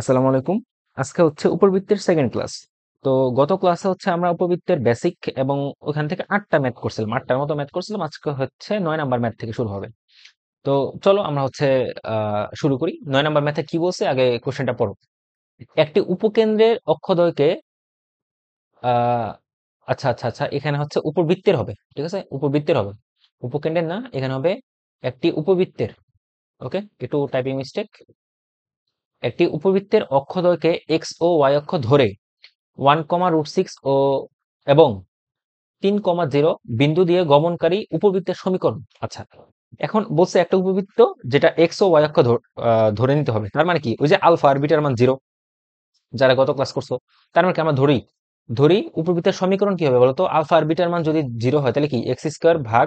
আসসালামু আলাইকুম আজকে হচ্ছে উপবৃত্তের সেকেন্ড ক্লাস তো গত ক্লাসে হচ্ছে আমরা উপবৃত্তের বেসিক এবং ওখান থেকে আটটা ম্যাথ করছিলাম আটটার মতো ম্যাথ করছিলাম আজকে হচ্ছে নয় নাম্বার ম্যাথ থেকে শুরু হবে তো চলো আমরা হচ্ছে শুরু করি নয় নাম্বার ম্যাথে কি বলছে আগে কোশ্চেনটা পড়ো একটি উপকেন্দ্রের অক্ষদয়কে আচ্ছা আচ্ছা আচ্ছা এখানে হচ্ছে উপবৃত্তের হবে ঠিক আছে উপবৃত্তের হবে উপকেন্দ্রের না এখানে হবে একটি উপবৃত্তের ওকে একটু টাইপিং মিস্টেক একটি উপবৃত্তের অক্ষদ্বয়কে এক্স ও ওয়াই অক্ষ ধরে ওয়ান কমা রুট সিক্স ও এবং তিন কমা জিরো বিন্দু দিয়ে গমনকারী উপবৃত্তের সমীকরণ আচ্ছা এখন বলছে একটা উপবৃত্ত যেটা এক্স ও ওয়াই অক্ষ ধরে নিতে হবে তার মানে কি ওই যে আলফা আর বিটার মান জিরো যারা গত ক্লাস করছো তার মানে কি আমরা ধরি ধরি উপবৃত্তের সমীকরণ কি হবে বলতো আলফা আর বিটার মান যদি জিরো হয় তাহলে কি এক্স স্কোয়ার ভাগ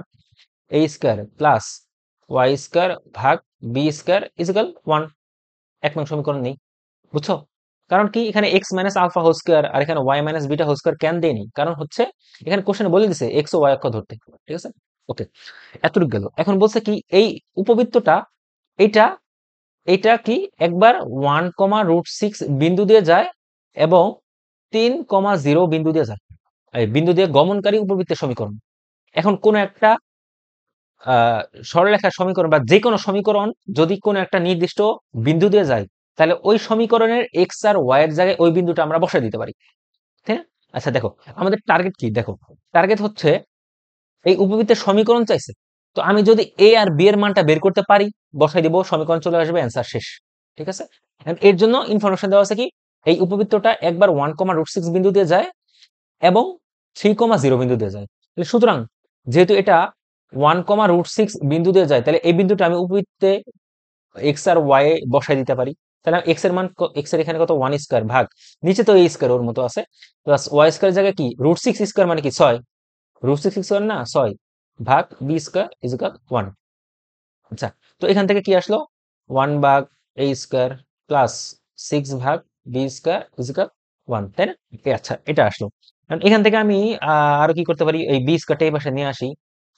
এ স্কোয়ার প্লাস ওয়াই স্কোয়ার ভাগ বি স্কোয়ার ইজিক্যাল ওয়ান এক নং সমীকরণ নেই বুঝছো কারণ কি এখানে X minus alpha whole square আর এখানে Y minus beta whole square কেন দেয়নি কারণ হচ্ছে এখানে কোশ্চেন বলে দিছে এক্স ও ওয়াই অক্ষ ধরতে ঠিক আছে ওকে এতটুকু গেল এখন বলছে কি এই উপবৃত্তটা এটা এটা কি একবার ওয়ান কমা রুট সিক্স বিন্দু দিয়ে যায় এবং তিন কমা জিরো বিন্দু দিয়ে যায় বিন্দু দিয়ে গমনকারী উপবৃত্তের সমীকরণ এখন কোন একটা সরলরেখার সমীকরণ বা যে কোনো সমীকরণ যদি কোনো একটা নির্দিষ্ট বিন্দু দিয়ে যায় তাহলে ওই সমীকরণের এক্স আর ওয়াই এর জায়গায় ওই বিন্দুটা আমরা বসাই দিতে পারি ঠিক না আচ্ছা দেখো আমাদের টার্গেট কি দেখো টার্গেট হচ্ছে এই উপবৃত্তের সমীকরণ চাইছে তো আমি যদি এ আর বি এর মানটা বের করতে পারি বসাই দিব সমীকরণ চলে আসবে অ্যান্সার শেষ ঠিক আছে এর জন্য ইনফরমেশন দেওয়া আছে কি এই উপবৃত্তটা একবার ওয়ান কমা রুট সিক্স বিন্দু দিয়ে যায় এবং থ্রি কমা জিরো বিন্দু দিয়ে যায় সুতরাং যেহেতু এটা ওয়ান কমা রুট সিক্স বিন্দু দিয়ে যায় তাহলে এই বিন্দুটা আমি উপবৃত্তে এক্স আর ওয়াই বসাই দিতে পারি তাহলে এক্স এর মান এক্স এর এখানে কত ওয়ান স্কোয়ার ভাগ নিচে তো এই স্কোয়ার ওর মতো আছে প্লাস ওয়াই স্কোয়ার জায়গায় কি রুট সিক্স স্কোয়ার মানে কি ছয় রুট সিক্স স্কোয়ার না ছয় ভাগ বি স্কোয়ার ইজ ওয়ান আচ্ছা তো এখান থেকে কি আসলো ওয়ান ভাগ এ স্কোয়ার প্লাস সিক্স ভাগ বি স্কোয়ার ইজ ওয়ান তাই না আচ্ছা এটা আসলো এখান থেকে আমি আরো কি করতে পারি এই বি স্কোয়ারটা এই পাশে নিয়ে আসি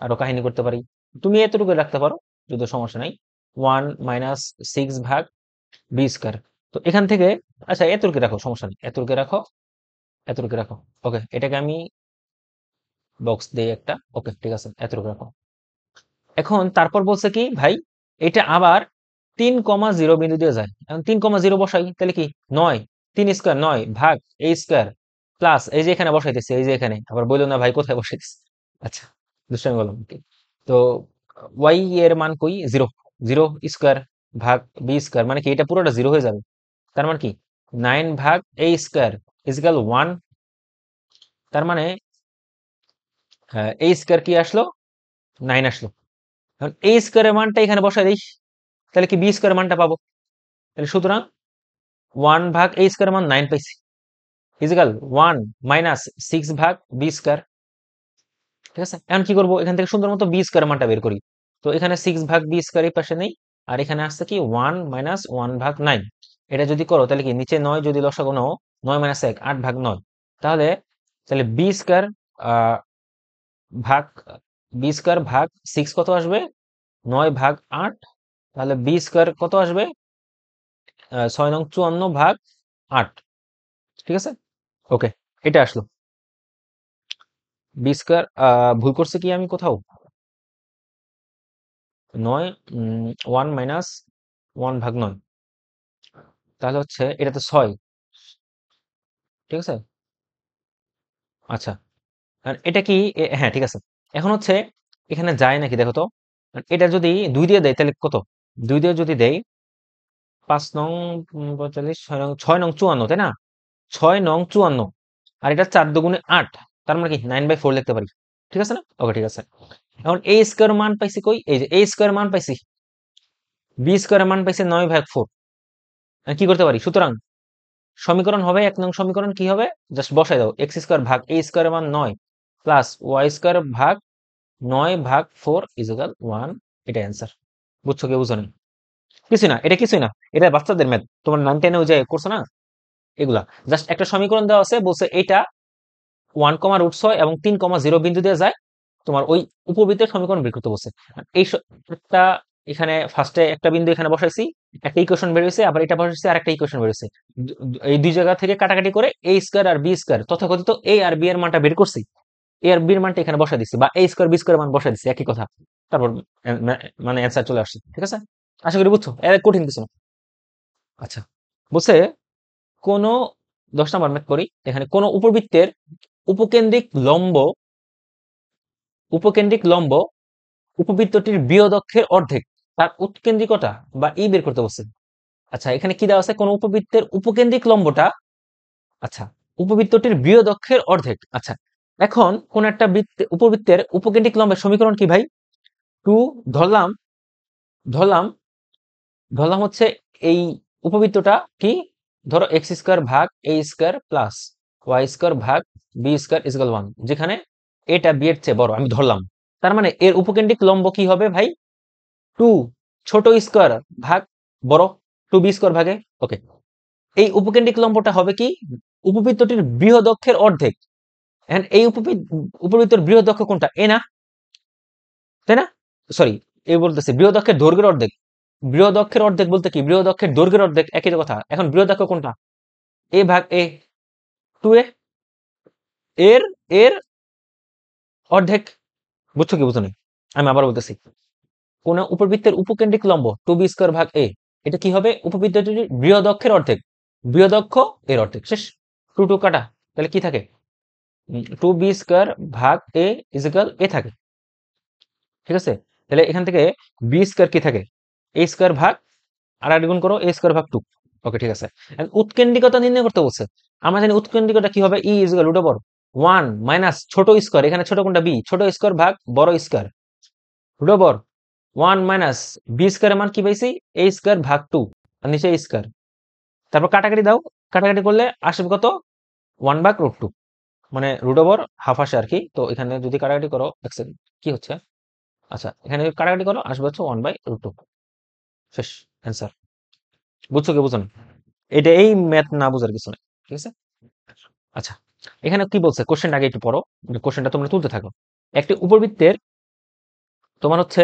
আরো কাহিনী করতে পারি তুমি এতটুকু রাখতে পারো যদি সমস্যা নাই ওয়ান মাইনাস সিক্স ভাগ বি স্কোয়ার তো এখান থেকে আচ্ছা এতটুকু রাখো সমস্যা নেই এতটুকু রাখো এতটুকু রাখো ওকে এটাকে আমি বক্স দিয়ে একটা ওকে ঠিক আছে এতটুকু রাখো এখন তারপর বলছে কি ভাই এটা আবার তিন কমা জিরো বিন্দু দিয়ে যায় এখন তিন কমা জিরো বসাই তাহলে কি নয় তিন স্কোয়ার নয় ভাগ এই স্কোয়ার প্লাস এই যে এখানে বসাইতেছি এই যে এখানে আবার বললো না ভাই কোথায় বসাইতেছি আচ্ছা দুষ্টামি কলমকে তো ওয়াই এর মান কই জিরো জিরো স্কোয়ার ভাগ বি স্কোয়ার মানে কি এটা পুরোটা জিরো হয়ে যাবে তার মানে কি নাইন ভাগ এ স্কোয়ার ইজিক্যাল ওয়ান তার মানে এ স্কোয়ার কি আসলো নাইন আসলো এখন এ স্কোয়ারের মানটা এখানে বসাই দিস তাহলে কি বি স্কোয়ারের মানটা পাবো তাহলে সুতরাং 1 ভাগ a স্কোয়ার মান নাইন পাইছি ইজিক্যাল इक्वल মাইনাস সিক্স ভাগ বি স্কোয়ার ঠিক আছে এখন কি করবো এখান থেকে সুন্দর মতো বি স্কোয়ার মানটা বের করি তো এখানে সিক্স ভাগ বি স্কোয়ার এই পাশে নেই আর এখানে আসছে কি ওয়ান মাইনাস ওয়ান ভাগ নাইন এটা যদি করো তাহলে কি নিচে নয় যদি লসাগু নাও নয় মাইনাস এক আট ভাগ নয় তাহলে তাহলে বি স্কোয়ার ভাগ বি স্কোয়ার ভাগ সিক্স কত আসবে নয় ভাগ আট তাহলে বি স্কোয়ার কত আসবে ছয় নং চুয়ান্ন ভাগ আট ঠিক আছে ওকে এটা আসলো বিস্কার আহ ভুল করছে কি আমি কোথাও নয় ওয়ান মাইনাস ওয়ান ভাগ নয় তাহলে হচ্ছে এটা তো ছয় ঠিক আছে আচ্ছা আর এটা কি হ্যাঁ ঠিক আছে এখন হচ্ছে এখানে যায় নাকি দেখো তো এটা যদি দুই দিয়ে দেয় তাহলে কত দুই দিয়ে যদি দেয় পাঁচ নং পঁয়তাল্লিশ ছয় নং ছয় নং চুয়ান্ন তাই না ছয় নং চুয়ান্ন আর এটা চার দুগুণে আট তার মানে কি নাইন বাই ফোর লিখতে পারি ঠিক আছে না ওকে ঠিক আছে এখন এ স্কোয়ার মান পাইছি কই এই যে এ স্কোয়ার মান পাইছি বি স্কোয়ার মান পাইছে নয় ভাগ ফোর কি করতে পারি সুতরাং সমীকরণ হবে এক নং সমীকরণ কি হবে জাস্ট বসাই দাও এক্স স্কোয়ার ভাগ এ স্কোয়ার মান নয় প্লাস ওয়াই স্কোয়ার ভাগ নয় ভাগ ফোর ইজ ইজুকাল ওয়ান এটা অ্যান্সার বুঝছো কেউ বুঝো কিছুই না এটা কিছুই না এটা বাচ্চাদের ম্যাথ তোমার নাইন টেনেও যে করছো না এগুলা জাস্ট একটা সমীকরণ দেওয়া আছে বলছে এটা ওয়ান কমা রুট ছয় এবং তিন কমা জিরো বিন্দু দিয়ে যায় তোমার ওই উপবৃত্তের সমীকরণ করতে বসে এই একটা এখানে ফার্স্টে একটা বিন্দু এখানে বসাইছি একটা ইকুয়েশন বেরোছে আবার এটা বসাইছি আর একটা ইকুয়েশন বেরোছে এই দুই জায়গা থেকে কাটাকাটি করে এ স্কোয়ার আর বি স্কোয়ার তথাকথিত এ আর বি এর মানটা বের করছি এ আর বি এর মানটা এখানে বসা দিচ্ছি বা এ স্কোয়ার বি স্কোয়ার মান বসা দিচ্ছি একই কথা তারপর মানে অ্যান্সার চলে আসছে ঠিক আছে আশা করি বুঝছো এর কঠিন কিছু না আচ্ছা বুঝছে কোন দশ নম্বর ম্যাথ করি এখানে কোন উপবৃত্তের উপকেন্দ্রিক লম্ব উপকেন্দ্রিক লম্ব উপবৃত্তটির বিয়োদক্ষের অর্ধেক তার উৎকেন্দ্রিকতা বা ই বের করতে বলছেন আচ্ছা এখানে কি দেওয়া আছে কোন উপবৃত্তের উপকেন্দ্রিক লম্বটা আচ্ছা উপবৃত্তটির বিয়োদক্ষের অর্ধেক আচ্ছা এখন কোন একটা বৃত্তে উপবৃত্তের উপকেন্দ্রিক লম্বের সমীকরণ কি ভাই টু ধরলাম ধরলাম ধরলাম হচ্ছে এই উপবৃত্তটা কি ধরো এক্স স্কোয়ার ভাগ এ স্কোয়ার প্লাস ওয়াই স্কোয়ার ভাগ বি স্কোয়ার ইজিক্যাল ওয়ান যেখানে এটা বি এর চেয়ে বড় আমি ধরলাম তার মানে এর উপকেন্দ্রিক লম্ব কি হবে ভাই টু ছোট স্কোয়ার ভাগ বড় টু বি স্কোয়ার ভাগে ওকে এই উপকেন্দ্রিক লম্বটা হবে কি উপবৃত্তটির বৃহদক্ষের অর্ধেক এই উপবৃত্তর বৃহদক্ষ কোনটা এ না তাই না সরি এ বলতেছে বৃহদক্ষের দৈর্ঘ্যের অর্ধেক বৃহদক্ষের অর্ধেক বলতে কি বৃহদক্ষের দৈর্ঘ্যের অর্ধেক একই কথা এখন বৃহদক্ষ কোনটা এ ভাগ এ টু এ এর এর অর্ধেক বুঝছো কি বুঝো নেই আমি আবার বলতেছি কোন উপবৃত্তের উপকেন্দ্রিক লম্ব টু বি স্কোয়ার ভাগ এ এটা কি হবে উপবৃত্তটি বৃহদক্ষের অর্ধেক বৃহদক্ষ এর অর্ধেক শেষ টু টু কাটা তাহলে কি থাকে টু বি স্কোয়ার ভাগ এ ইজিক্যাল এ থাকে ঠিক আছে তাহলে এখান থেকে বি স্কোয়ার কি থাকে এ স্কোয়ার ভাগ আর আট গুণ করো এ স্কোয়ার ভাগ টু ওকে ঠিক আছে উৎকেন্দ্রিকতা নির্ণয় করতে বলছে আমরা জানি উৎকেন্দ্রিকতা কি হবে E is equal root over one minus ছোট স্কোয়ার এখানে ছোট কোনটা বি ছোট স্কোয়ার ভাগ বড় square root over one minus B স্কোয়ারের মান কি পাইছি এ স্কোয়ার ভাগ টু আর নিচে স্কোয়ার তারপর কাটাকাটি দাও কাটাকাটি করলে আসবে কত ওয়ান ভাগ রুট টু মানে রুট ওভার হাফ আসে আর কি তো এখানে যদি কাটাকাটি করো কি হচ্ছে আচ্ছা এখানে কাটাকাটি করো আসবে হচ্ছে ওয়ান বাই রুট টু শেষ অ্যান্সার বুঝছো কি বুঝো না এটা এই ম্যাথ না বুঝার কিছু নেই ঠিক আছে আচ্ছা এখানে কি বলছে কোশ্চেনটা আগে একটু পড়ো কোশ্চেনটা তোমরা তুলতে থাকো একটি উপবৃত্তের তোমার হচ্ছে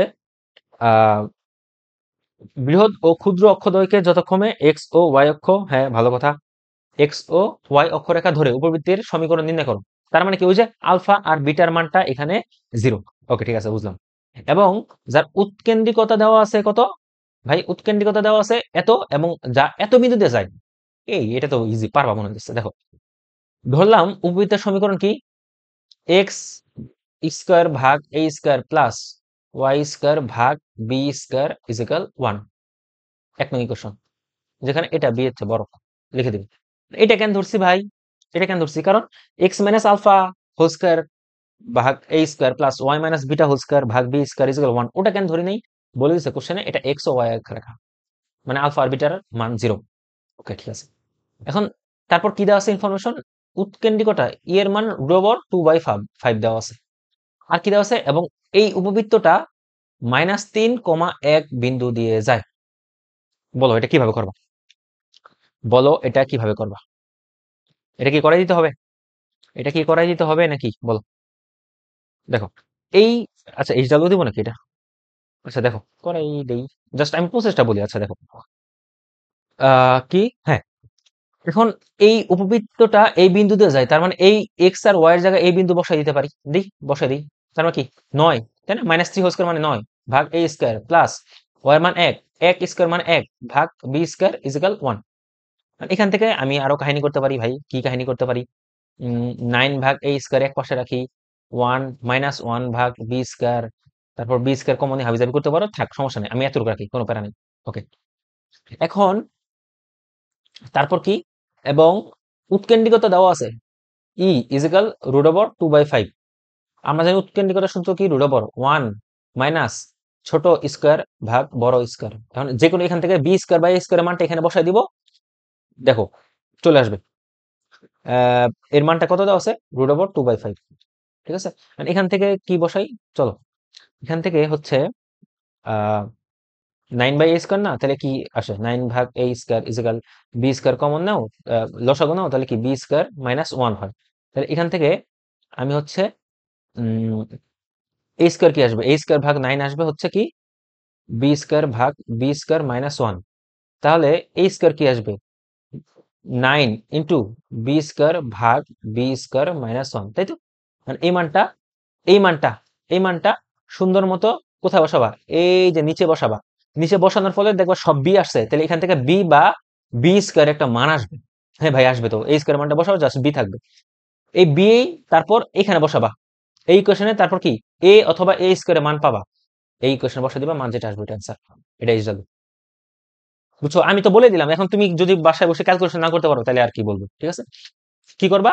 বৃহৎ ও ক্ষুদ্র অক্ষদ্বয়কে যথাক্রমে এক্স ও ওয়াই অক্ষ হ্যাঁ ভালো কথা এক্স ও ওয়াই অক্ষরেখা ধরে উপবৃত্তের সমীকরণ নির্ণয় করো তার মানে কি ওই যে আলফা আর বিটার মানটা এখানে জিরো ওকে ঠিক আছে বুঝলাম এবং যার উৎকেন্দ্রিকতা দেওয়া আছে কত ভাই উৎকেন্দ্রিকতা দেওয়া আছে এত এবং যা এত বিন্দুতে যায় এই এটা তো ইজি পারবা মনে হচ্ছে দেখো ধরলাম উপবৃত্তের সমীকরণ কি এক্স স্কোয়ার ভাগ এ স্কোয়ার প্লাস ওয়াই স্কোয়ার ভাগ বি স্কোয়ার ইজিক্যাল ওয়ান এক নম্বর ইকুয়েশন যেখানে এটা বি হচ্ছে বড় লিখে দিবি এটা কেন ধরছি ভাই এটা কেন ধরছি কারণ X minus alpha whole square ভাগ এ square plus Y minus beta whole square ভাগ বি স্কোয়ার ইজিক্যাল ওয়ান ওটা কেন ধরি নেই বলে দিচ্ছে কোশ্চেনে এটা এক্স ও ওয়াই রাখা মানে আলফা আর বিটার মান জিরো ওকে ঠিক আছে এখন তারপর কি দেওয়া আছে ইনফরমেশন উৎকেন্দ্রিকটা ই এর মান রুট টু বাই ফাইভ দেওয়া আছে আর কি দেওয়া আছে এবং এই উপবৃত্তটা মাইনাস তিন কমা এক বিন্দু দিয়ে যায় বলো এটা কিভাবে করবা বলো এটা কিভাবে করবা এটা কি করাই দিতে হবে এটা কি করাই দিতে হবে নাকি বলো দেখো এই আচ্ছা এইচ ডাব্লিউ দিব নাকি এটা আচ্ছা দেখো করাই দেই জাস্ট আমি প্রসেসটা বলি আচ্ছা দেখো কি হ্যাঁ এখন এই উপবৃত্তটা এই বিন্দুতে যায় তার মানে এই এক্স আর ওয়াই এর জায়গায় এই বিন্দু বসাই দিতে পারি দিই বসাই দিই তার মানে কি নয় তাই না মাইনাস থ্রি হোল স্কোয়ার মানে নয় ভাগ এ স্কোয়ার প্লাস ওয়াই মান এক এক স্কোয়ার মানে এক ভাগ বি স্কোয়ার ইজিক্যাল ওয়ান এখান থেকে আমি আরো কাহিনী করতে পারি ভাই কি কাহিনী করতে পারি নাইন ভাগ এ স্কোয়ার এক পাশে রাখি ওয়ান মাইনাস ওয়ান ভাগ বি স্কোয়ার তারপর বি স্কোয়ার কমনে হাবিজাবি করতে পারো থাক সমস্যা নেই আমি এতটুকু রাখি কোনো প্যারা নেই ওকে এখন তারপর কি এবং উৎকেন্দ্রিকতা দেওয়া আছে E is equal root over two by five আমরা জানি উৎকেন্দ্রিকতা সূত্র কি রুট ওভার ওয়ান মাইনাস ছোট স্কোয়ার ভাগ বড় স্কোয়ার এখন যে কোনো এখান থেকে বি স্কোয়ার বাই স্কোয়ার মানটা এখানে বসাই দিব দেখো চলে আসবে এর মানটা কত দেওয়া আছে root over two by five ঠিক আছে এখান থেকে কি বসাই চলো এখান থেকে হচ্ছে ah nine by A square না তাহলে কি আসে নাইন ভাগ এ square is equal B square common নাও লসাগু নাও তাহলে কি বি স্কোয়ার মাইনাস ওয়ান হয় তাহলে এখান থেকে আমি হচ্ছে এ স্কোয়ার কি আসবে এ স্কোয়ার ভাগ নাইন আসবে হচ্ছে কি বি স্কোয়ার ভাগ বি স্কোয়ার মাইনাস ওয়ান তাহলে এ স্কোয়ার কি আসবে নাইন ইন্টু বি স্কোয়ার ভাগ বি স্কোয়ার মাইনাস ওয়ান তাই তো মানে এই মানটা এই মানটা এই মানটা সুন্দর মতো কোথায় বসাবা এই যে নিচে বসাবা নিচে বসানোর ফলে দেখবো সব বি আসছে তাহলে এখান থেকে বি বা বি স্কোয়ার একটা মান আসবে হ্যাঁ ভাই আসবে তো এই স্কোয়ার মানটা বসাবো জাস্ট বি থাকবে এই বি তারপর এখানে বসাবা এই কোয়েশনে তারপর কি এ অথবা এ স্কোয়ারে মান পাবা এই কোয়েশনে বসা দিবা মান যেটা আসবে এটা অ্যান্সার এটা ইজ যাবে বুঝছো আমি তো বলে দিলাম এখন তুমি যদি বাসায় বসে ক্যালকুলেশন না করতে পারো তাহলে আর কি বলবো ঠিক আছে কি করবা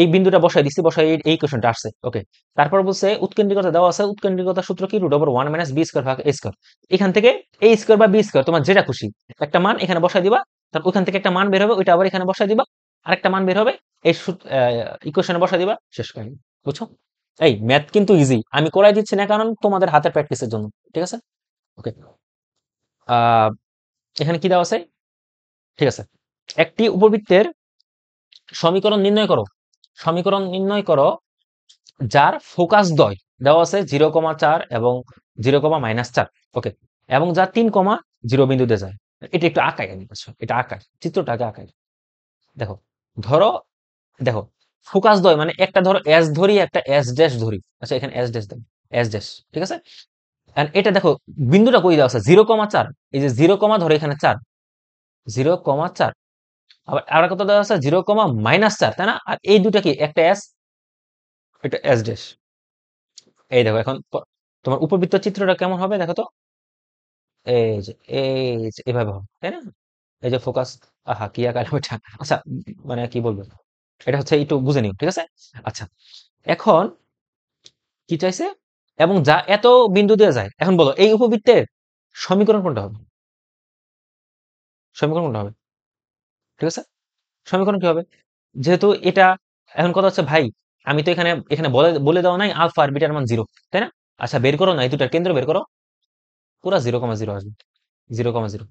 এই বিন্দুটা বসাই দিচ্ছি বসাই এই কোয়েশনটা আসছে ওকে তারপর বলছে উৎকেন্দ্রিকতা দেওয়া আছে উৎকেন্দ্রিকতা সূত্র কি root over one minus B square ভাগ এ স্কোয়ার এখান থেকে এ স্কোয়ার বা বি স্কোয়ার তোমার যেটা খুশি একটা মান এখানে বসাই দিবা তারপর ওখান থেকে একটা মান বের হবে ওইটা আবার এখানে বসাই দিবা আরেকটা মান বের হবে এই ইকুয়েশনে বসাই দিবা শেষ কাহিনী বুঝছো এই ম্যাথ কিন্তু ইজি আমি করাই দিচ্ছি না কারণ তোমাদের হাতের প্র্যাকটিসের জন্য ঠিক আছে ওকে এখানে কি দেওয়া আছে ঠিক আছে একটি উপবৃত্তের সমীকরণ নির্ণয় করো সমীকরণ নির্ণয় করো যার ফোকাস দয় দেওয়া আছে জিরো কমা চার এবং জিরো কমা মাইনাস চার ওকে এবং যা তিন কমা জিরো বিন্দুতে যায় এটা একটু আঁকাই আমি এটা আঁকাই চিত্রটাকে আঁকাই দেখো ধরো দেখো ফোকাস দয় মানে একটা ধরো এস ধরি একটা এস ড্যাশ ধরি আচ্ছা এখানে এস ড্যাশ দেবো এস ড্যাশ ঠিক আছে এটা দেখো বিন্দুটা কই দেওয়া আছে জিরো কমা চার এই যে জিরো কমা ধরো এখানে চার জিরো কমা চার আবার আর কত দেওয়া আছে জিরো কমা মাইনাস চার তাই না আর এই দুটা কি একটা এস এটা এস ড্যাশ এই দেখো এখন তোমার উপবৃত্ত চিত্রটা কেমন হবে দেখো তো এই যে এই যে এভাবে হবে তাই না এই যে ফোকাস আহা কি আকার আচ্ছা মানে কি বলবো এটা হচ্ছে একটু বুঝে নিও ঠিক আছে আচ্ছা এখন কি চাইছে এবং যা এত বিন্দু দিয়ে যায় এখন বলো এই উপবৃত্তের সমীকরণ কোনটা হবে সমীকরণ কোনটা হবে ঠিক আছে সমীকরণ কি হবে যেহেতু এটা এখন কথা হচ্ছে ভাই আমি তো এখানে এখানে বলে বলে দেওয়া নাই আলফা আর বিটার মান জিরো তাই না আচ্ছা বের করো না এই দুটার কেন্দ্র বের করো পুরা জিরো কমা জিরো আসবে জিরো কমা জিরো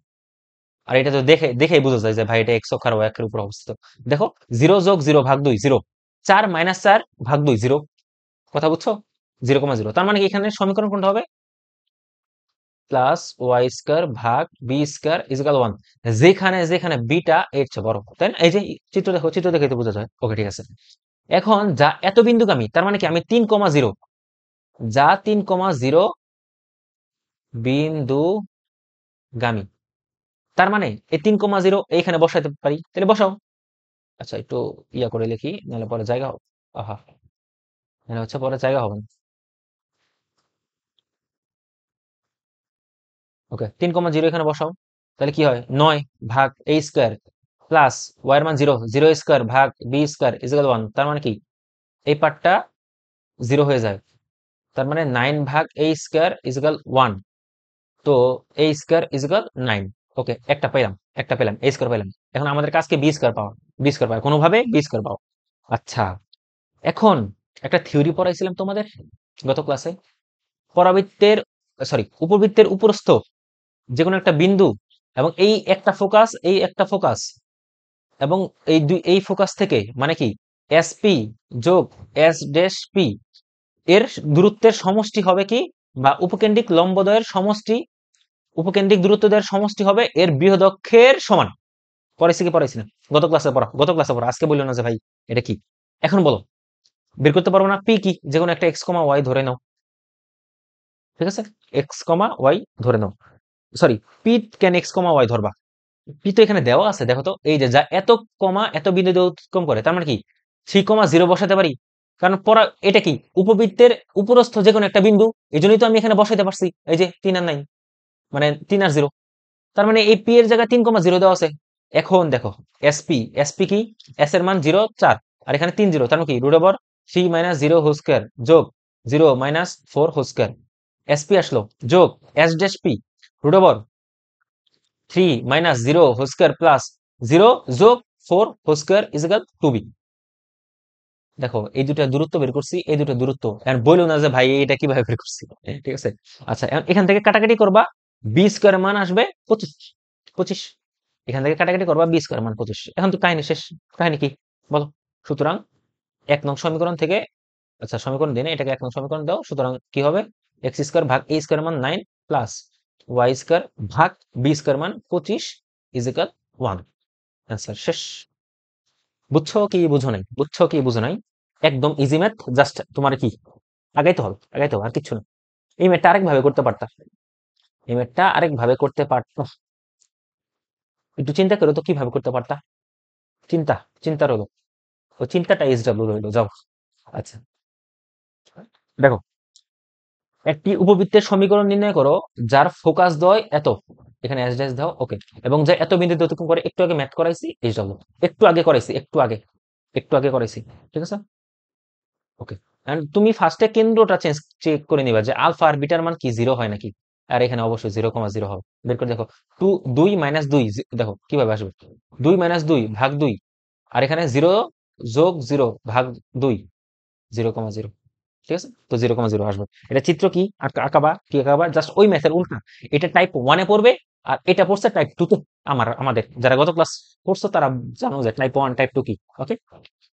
আর এটা তো দেখে দেখেই বোঝা যায় যে ভাই এটা এক অক্ষর একের উপর অবস্থিত দেখো জিরো যোগ জিরো ভাগ দুই জিরো চার মাইনাস চার ভাগ দুই জিরো কথা বুঝছো জিরো কমা জিরো তার মানে এখানে সমীকরণ কোনটা হবে প্লাস ওয়াই স্কোয়ার ভাগ বি স্কোয়ার ইজিক্যাল ওয়ান যেখানে যেখানে বিটা এর চেয়ে বড় তাই না এই যে চিত্র দেখো চিত্র দেখে তো বোঝা যায় ওকে ঠিক আছে এখন যা এত বিন্দুগামী তার মানে কি আমি তিন কমা জিরো যা তিন কমা জিরো বিন্দু বিন্দুগামী তার মানে এই তিন কমা জিরো এইখানে বসাইতে পারি তাহলে বসাও আচ্ছা একটু ইয়া করে লিখি নাহলে পরে জায়গা হবে আহা নাহলে হচ্ছে পরে জায়গা হবে না ওকে তিন কমা জিরো এখানে বসাও তাহলে কি হয় নয় ভাগ এ স্কোয়ার প্লাস ওয়ার মান জিরো জিরো স্কোয়ার ভাগ বি স্কোয়ার ইজিক্যাল ওয়ান তার মানে কি এই পার্টটা জিরো হয়ে যায় তার মানে নাইন ভাগ এ স্কোয়ার ইজিক্যাল ওয়ান তো a square equal nine okay একটা পেলাম একটা পেলাম এ স্কোয়ার পেলাম এখন আমাদের কাজকে বি স্কোয়ার পাওয়া বি স্কোয়ার পাওয়া কোনোভাবে বি স্কোয়ার পাওয়া আচ্ছা এখন একটা থিওরি পড়াইছিলাম তোমাদের গত ক্লাসে পরাবৃত্তের সরি উপবৃত্তের উপরস্থ যে কোনো একটা বিন্দু এবং এই একটা ফোকাস এই একটা ফোকাস এবং এই দুই এই ফোকাস থেকে মানে কি এস পি যোগ এস ডেস পি এর দূরত্বের সমষ্টি হবে কি বা উপকেন্দ্রিক লম্বদয়ের সমষ্টি উপকেন্দ্রিক দূরত্ব দয়ের সমষ্টি হবে এর বৃহদক্ষের সমান পড়েছি কি পড়েছি না গত ক্লাসে পড়া গত ক্লাসে পড়া আজকে বললো না যে ভাই এটা কি এখন বলো বের করতে পারবো না পি কি যে কোনো একটা এক্স কমা ওয়াই ধরে নাও ঠিক আছে এক্স কমা ওয়াই ধরে নাও সরি পি ক্যান এক্স কমা ওয়াই ধরবা পি তো এখানে দেওয়া আছে দেখো তো এই যে যা এত কমা এত বিন্দু অতিক্রম করে তার মানে কি থ্রি কমা জিরো বসাতে পারি কারণ পরা এটা কি উপবৃত্তের উপরস্থ যে কোনো একটা বিন্দু এই জন্যই তো আমি এখানে বসাইতে পারছি এই যে তিন আর নাইন মানে তিন আর জিরো তার মানে এই পি এর জায়গায় তিন কমা জিরো দেওয়া আছে এখন দেখো এসপি এসপি কি এস এর মান জিরো চার আর এখানে তিন জিরো তার মানে কি root over three minus zero square যোগ zero minus four square SP আসলো যোগ S dash P root over 3 minus 0 whole square plus 0 যোগ 4 whole square is equal to b দেখো এই দুটা দূরত্ব বের করছি এই দুটা দূরত্ব এখন বলো না যে ভাই এটা কিভাবে বের করছি হ্যাঁ, ঠিক আছে আচ্ছা এখান থেকে কাটাকাটি করবা বি স্কয়ার মান আসবে পঁচিশ পঁচিশ এখান থেকে কাটাকাটি করবা বি স্কয়ার মান পঁচিশ এখন তো কাহিনী শেষ কাহিনী কি বলো সুতরাং এক নং সমীকরণ থেকে আচ্ছা সমীকরণ দিনে এটাকে এক নং সমীকরণ দাও সুতরাং কি হবে এক্স স্কোয়ার ভাগ এ স্কোয়ার মান নাইন প্লাস ওয়াই স্কোয়ার ভাগ বি স্কোয়ার মান পঁচিশ ইজিক্যাল ওয়ান অ্যান্সার শেষ বুঝছো কি বুঝো নাই বুঝছো কি বুঝো নাই একদম ইজি ম্যাথ জাস্ট তোমার কি আগাইতে হবে আগাইতে হবে আর কিছু না এই ম্যাথটা আরেকভাবে করতে পারতাম এই ম্যাথটা আরেকভাবে করতে পারত একটু চিন্তা করো তো কিভাবে করতে পারতা চিন্তা চিন্তা রইল ও চিন্তাটা ইজ ডাব্লিউ রইল যাও আচ্ছা দেখো একটি উপবৃত্তের সমীকরণ নির্ণয় করো যার ফোকাস দয় এত এখানে এস ড্যাশ দাও ওকে এবং যে এত বিন্দুতে অতিক্রম করে একটু আগে ম্যাথ করাইছি এই জন্য একটু আগে করাইছি একটু আগে একটু আগে করাইছি ঠিক আছে ওকে তুমি ফার্স্টে কেন্দ্রটা চেঞ্জ চেক করে নিবা যে আলফা আর বিটার মান কি জিরো হয় নাকি আর এখানে অবশ্যই জিরো কমা জিরো হবে বের করে দেখো টু দুই মাইনাস দুই দেখো কিভাবে আসবে দুই মাইনাস দুই ভাগ দুই আর এখানে জিরো যোগ জিরো ভাগ দুই জিরো কমা জিরো ঠিক আছে তো জিরো কমা জিরো আসবে এটা চিত্র কি আঁকাবা কি আঁকাবা জাস্ট ওই ম্যাথের উল্টা এটা টাইপ ওয়ানে পড়বে আর এটা পড়ছে টাইপ টু তে আমার আমাদের যারা গত ক্লাস পড়ছো তারা জানো যে টাইপ ওয়ান টাইপ টু কি ওকে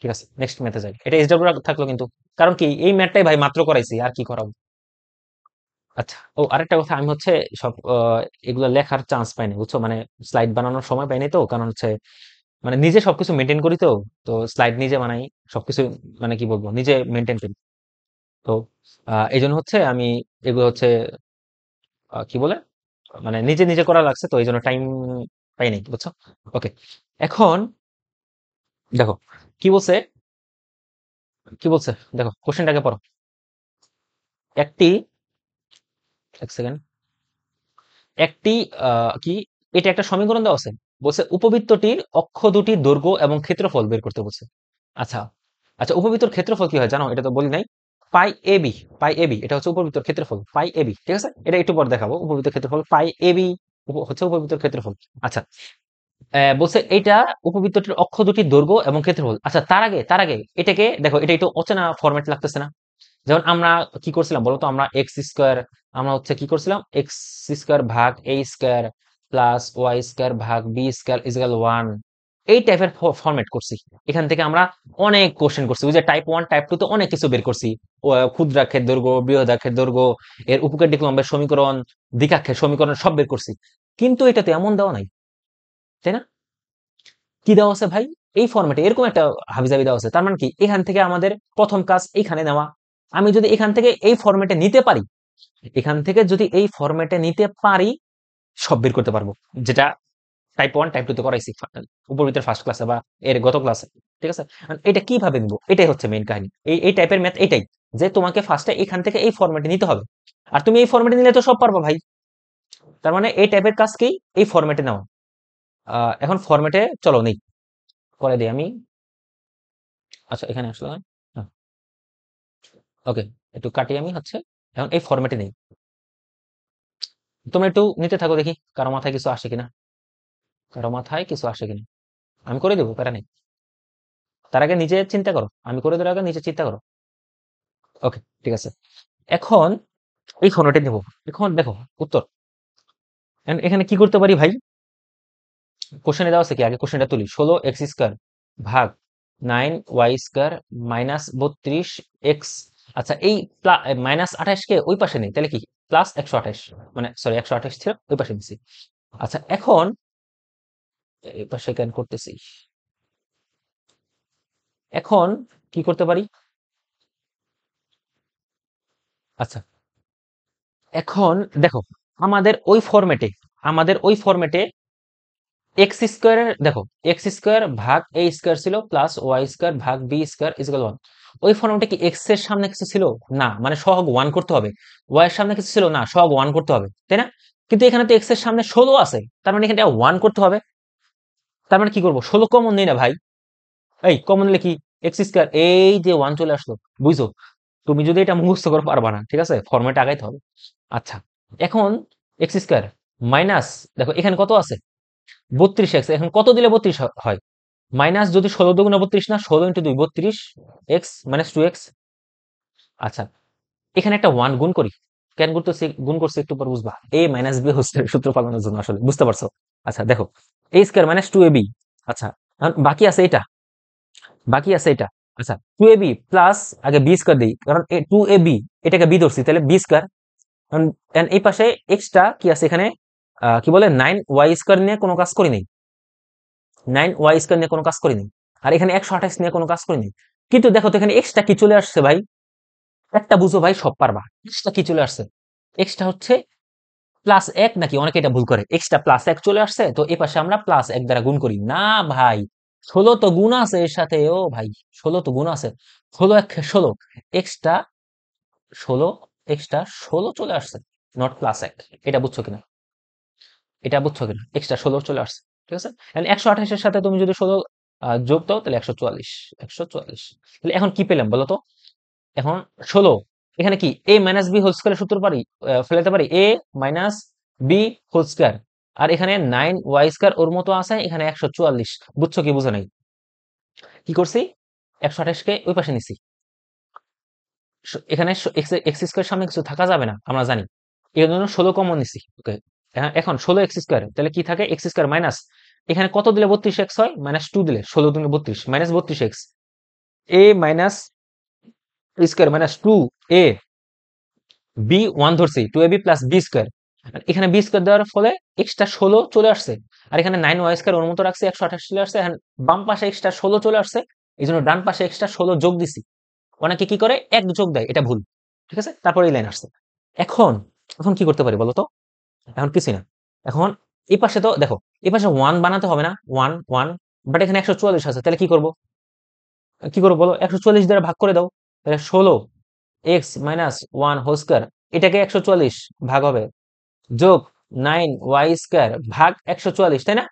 ঠিক আছে নেক্সট ম্যাথে যাই এটা এস ডাব্লিউ থাকলো কিন্তু কারণ কি এই ম্যাথটাই ভাই মাত্র করাইছি আর কি করাবো আচ্ছা ও আরেকটা কথা আমি হচ্ছে সব এগুলো লেখার চান্স পাইনি বুঝছো মানে স্লাইড বানানোর সময় পাইনি তো কারণ হচ্ছে মানে নিজে সবকিছু মেনটেন করি তো তো স্লাইড নিজে বানাই সবকিছু মানে কি বলবো নিজে মেনটেন করি তো এই জন্য হচ্ছে আমি এগুলো হচ্ছে আহ, কি বলে মানে নিজে নিজে করা লাগছে তো এই জন্য টাইম পাইনি বুঝছো ওকে এখন দেখো কি বলছে কি বলছে দেখো কোশ্চেনটাকে পড়ো একটি এক সেকেন্ড একটি আহ, কি এটা একটা সমীকরণ দেওয়া আছে বলছে উপবৃত্তটির অক্ষ দুটির দৈর্ঘ্য এবং ক্ষেত্রফল বের করতে বলছে আচ্ছা আচ্ছা উপবৃত্তর ক্ষেত্রফল কি হয় জানো এটা তো বলি নাই পাই এবি পাই এবি এটা হচ্ছে উপবৃত্তর ক্ষেত্রফল পাই এবি ঠিক আছে এটা একটু পর দেখাবো উপবৃত্তর ক্ষেত্রফল পাই এবি হচ্ছে উপবৃত্তর ক্ষেত্রফল আচ্ছা বলছে এটা উপবৃত্তটির অক্ষ দুটির দৈর্ঘ্য এবং ক্ষেত্রফল আচ্ছা তার আগে তার আগে এটাকে দেখো এটা একটু অচেনা ফরম্যাট লাগতেছে না যেমন আমরা কি করছিলাম বলতো আমরা এক্স স্কোয়ার আমরা হচ্ছে কি করছিলাম এক্স স্কোয়ার ভাগ এ স্কোয়ার প্লাস ওয়াই স্কোয়ার ভাগ বি স্কোয়ার ইজিক্যাল ওয়ান এই টাইপের ফর্মেট করছি এখান থেকে আমরা অনেক কোশ্চেন করছি ওই যে টাইপ ওয়ান টাইপ টু তো অনেক কিছু বের করছি ক্ষুদ্রাক্ষের দৈর্ঘ্য বৃহদাক্ষের দৈর্ঘ্য এর উপকারী ক্রমের সমীকরণ দ্বিকাক্ষের সমীকরণ সব বের করছি কিন্তু এটা তো এমন দেওয়া নাই তাই না কি দেওয়া আছে ভাই এই ফর্মেটে এরকম একটা হাবিজাবি দেওয়া আছে তার মানে কি এখান থেকে আমাদের প্রথম কাজ এইখানে নেওয়া আমি যদি এখান থেকে এই ফর্মেটে নিতে পারি এখান থেকে যদি এই ফর্মেটে নিতে পারি সব বের করতে পারবো যেটা টাইপ ওয়ান টাইপ টুতে করাইছি উপর ভিতরে ফার্স্ট ক্লাসে বা এর গত ক্লাসে ঠিক আছে এটা কিভাবে নিব এটাই হচ্ছে মেইন কাহিনী এই এই টাইপের ম্যাথ এটাই যে তোমাকে ফার্স্টে এখান থেকে এই ফর্মেটে নিতে হবে আর তুমি এই ফর্মেটে নিলে তো সব পারবো ভাই তার মানে এই টাইপের কাজ কি এই ফর্মেটে নেওয়া এখন ফর্মেটে চলো নেই করে দিই আমি আচ্ছা এখানে আসলে ওকে একটু কাটি আমি হচ্ছে এখন এই ফর্মেটে নেই তোমরা একটু নিতে থাকো দেখি কারো মাথায় কিছু আসে কিনা কারো মাথায় কিছু আসে কিনা আমি করে দেবো প্যারা নেই তার আগে নিজে চিন্তা করো আমি করে দেওয়ার আগে নিজে চিন্তা করো ওকে ঠিক আছে এখন এই ওটা নেব এখন দেখো উত্তর এখানে কি করতে পারি ভাই কোশ্চেনে দেওয়া আছে কি আগে কোশ্চেনটা তুলি ষোলো এক্স স্কোয়ার ভাগ নাইন ওয়াই স্কোয়ার মাইনাস বত্রিশ এক্স আচ্ছা এই মাইনাস আঠাশকে ওই পাশে নেই তাহলে কি প্লাস একশো আঠাশ মানে সরি একশো আঠাশ ছিল ওই পাশে নিচ্ছি আচ্ছা এখন এপাশে ক্যান করতেছি এখন কি করতে পারি আচ্ছা এখন দেখো আমাদের ওই ফর্মেটে আমাদের ওই ফর্মেটে এক্স স্কোয়ারের দেখো এক্স স্কোয়ার ভাগ এ স্কোয়ার ছিল প্লাস ওয়াই স্কোয়ার ভাগ বি স্কোয়ার ইজিক্যাল ওয়ান ওই ফর্মেটে কি এক্স এর সামনে কিছু ছিল না মানে সহগ ওয়ান করতে হবে ওয়াই এর সামনে কিছু ছিল না সহগ ওয়ান করতে হবে তাই না কিন্তু এখানে তো এক্স এর সামনে ষোলো আছে তার মানে এখানে ওয়ান করতে হবে তার মানে কি করবো ষোলো কমন নেই না ভাই এই কমন নিলে কি এক্স স্কোয়ার এই যে ওয়ান চলে আসলো বুঝছো তুমি যদি এটা মুখস্থ করে পারবা না ঠিক আছে ফর্মেট আগাইতে হবে আচ্ছা এখন এক্স স্কোয়ার মাইনাস দেখো এখানে কত আছে বত্রিশ এক্স এখন কত দিলে বত্রিশ হয় মাইনাস যদি ষোলো দুগুণে বত্রিশ না ষোলো ইন্টু দুই বত্রিশ এক্স মাইনাস টু এক্স আচ্ছা এখানে একটা ওয়ান গুণ করি কেন গুণ করছি গুণ করছে একটু পর বুঝবা এ মাইনাস বি হোস্টেল সূত্র পালনের জন্য আসলে বুঝতে পারছো আচ্ছা দেখো a square minus two a b আচ্ছা বাকি আছে এটা বাকি আছে এটা আচ্ছা টু এ বি প্লাস আগে বি স্কোয়ার দিই কারণ টু এ বি এটাকে বি ধরছি তাহলে বি স্কোয়ার কারণ এই পাশে এক্সট্রা কি আছে এখানে কি বলে নাইন ওয়াই স্কোয়ার নিয়ে কোনো কাজ করিনি নাইন ওয়াই স্কোয়ার নিয়ে কোনো কাজ করিনি আর এখানে একশো আঠাশ নিয়ে কোনো কাজ করিনি কিন্তু দেখো তো এখানে এক্সট্রা কি চলে আসছে ভাই একটা বুঝো ভাই সব পারবা এক্সট্রা কি চলে আসছে এক্সটা হচ্ছে প্লাস এক নাকি অনেকে এটা ভুল করে এক্সট্রা প্লাস এক চলে আসছে তো এপাশে পাশে আমরা প্লাস এক দ্বারা গুণ করি না ভাই ষোলো তো গুণ আছে এর সাথে ও ভাই ষোলো তো গুণ আছে ষোলো এক ষোলো এক্সট্রা ষোলো এক্সট্রা ষোলো চলে আসছে নট প্লাস এক এটা বুঝছো কিনা এটা বুঝছো কিনা এক্সট্রা ষোলো চলে আসছে ঠিক আছে একশো আঠাশের সাথে তুমি যদি ষোলো যোগ দাও তাহলে একশো চুয়াল্লিশ একশো চুয়াল্লিশ তাহলে এখন কি পেলাম বলো তো এখন ষোলো এখানে কি এ মাইনাস বি হোল স্কোয়ারের সূত্র পারি ফেলাতে পারি a minus b whole square আর এখানে নাইন ওয়াই স্কোয়ার ওর মতো আছে এখানে একশো চুয়াল্লিশ বুঝছো কি বুঝে নাই কি করছি একশো আঠাশকে ওই পাশে নিছি এখানে এক্স স্কোয়ার সামনে কিছু থাকা যাবে না আমরা জানি এই জন্য ষোলো কমন নিছি ওকে হ্যাঁ, এখন ষোলো এক্স স্কোয়ার তাহলে কি থাকে এক্স স্কোয়ার মাইনাস এখানে কত দিলে বত্রিশ এক্স হয় মাইনাস টু দিলে ষোলো দিলে বত্রিশ মাইনাস বত্রিশ x a minus square minus two a b one ধরছি two a b plus b square এখানে বি স্কোয়ার দেওয়ার ফলে এক্সট্রা ষোলো চলে আসছে আর এখানে নাইন ওয়াই স্কোয়ার অনুমত রাখছে একশো আঠাশ চলে আসছে বাম পাশে এক্সট্রা ষোলো চলে আসছে এই জন্য ডান পাশে এক্সট্রা ষোলো যোগ দিছি অনেকে কি করে এক যোগ দেয় এটা ভুল ঠিক আছে তারপরে এই লাইন আসছে এখন এখন কি করতে পারি বলতো এখন কিছুই না এখন এই পাশে তো দেখো এই পাশে ওয়ান বানাতে হবে না ওয়ান ওয়ান বাট এখানে একশো চুয়াল্লিশ আছে তাহলে কি করবো কি করবো বলো একশো চুয়াল্লিশ দ্বারা ভাগ করে দাও তাহলে ষোলো এক্স মাইনাস ওয়ান হোস্কার এটাকে একশো চুয়াল্লিশ ভাগ হবে যোগ নাইন ওয়াই স্কোয়ার ভাগ একশো চুয়াল্লিশ তাই না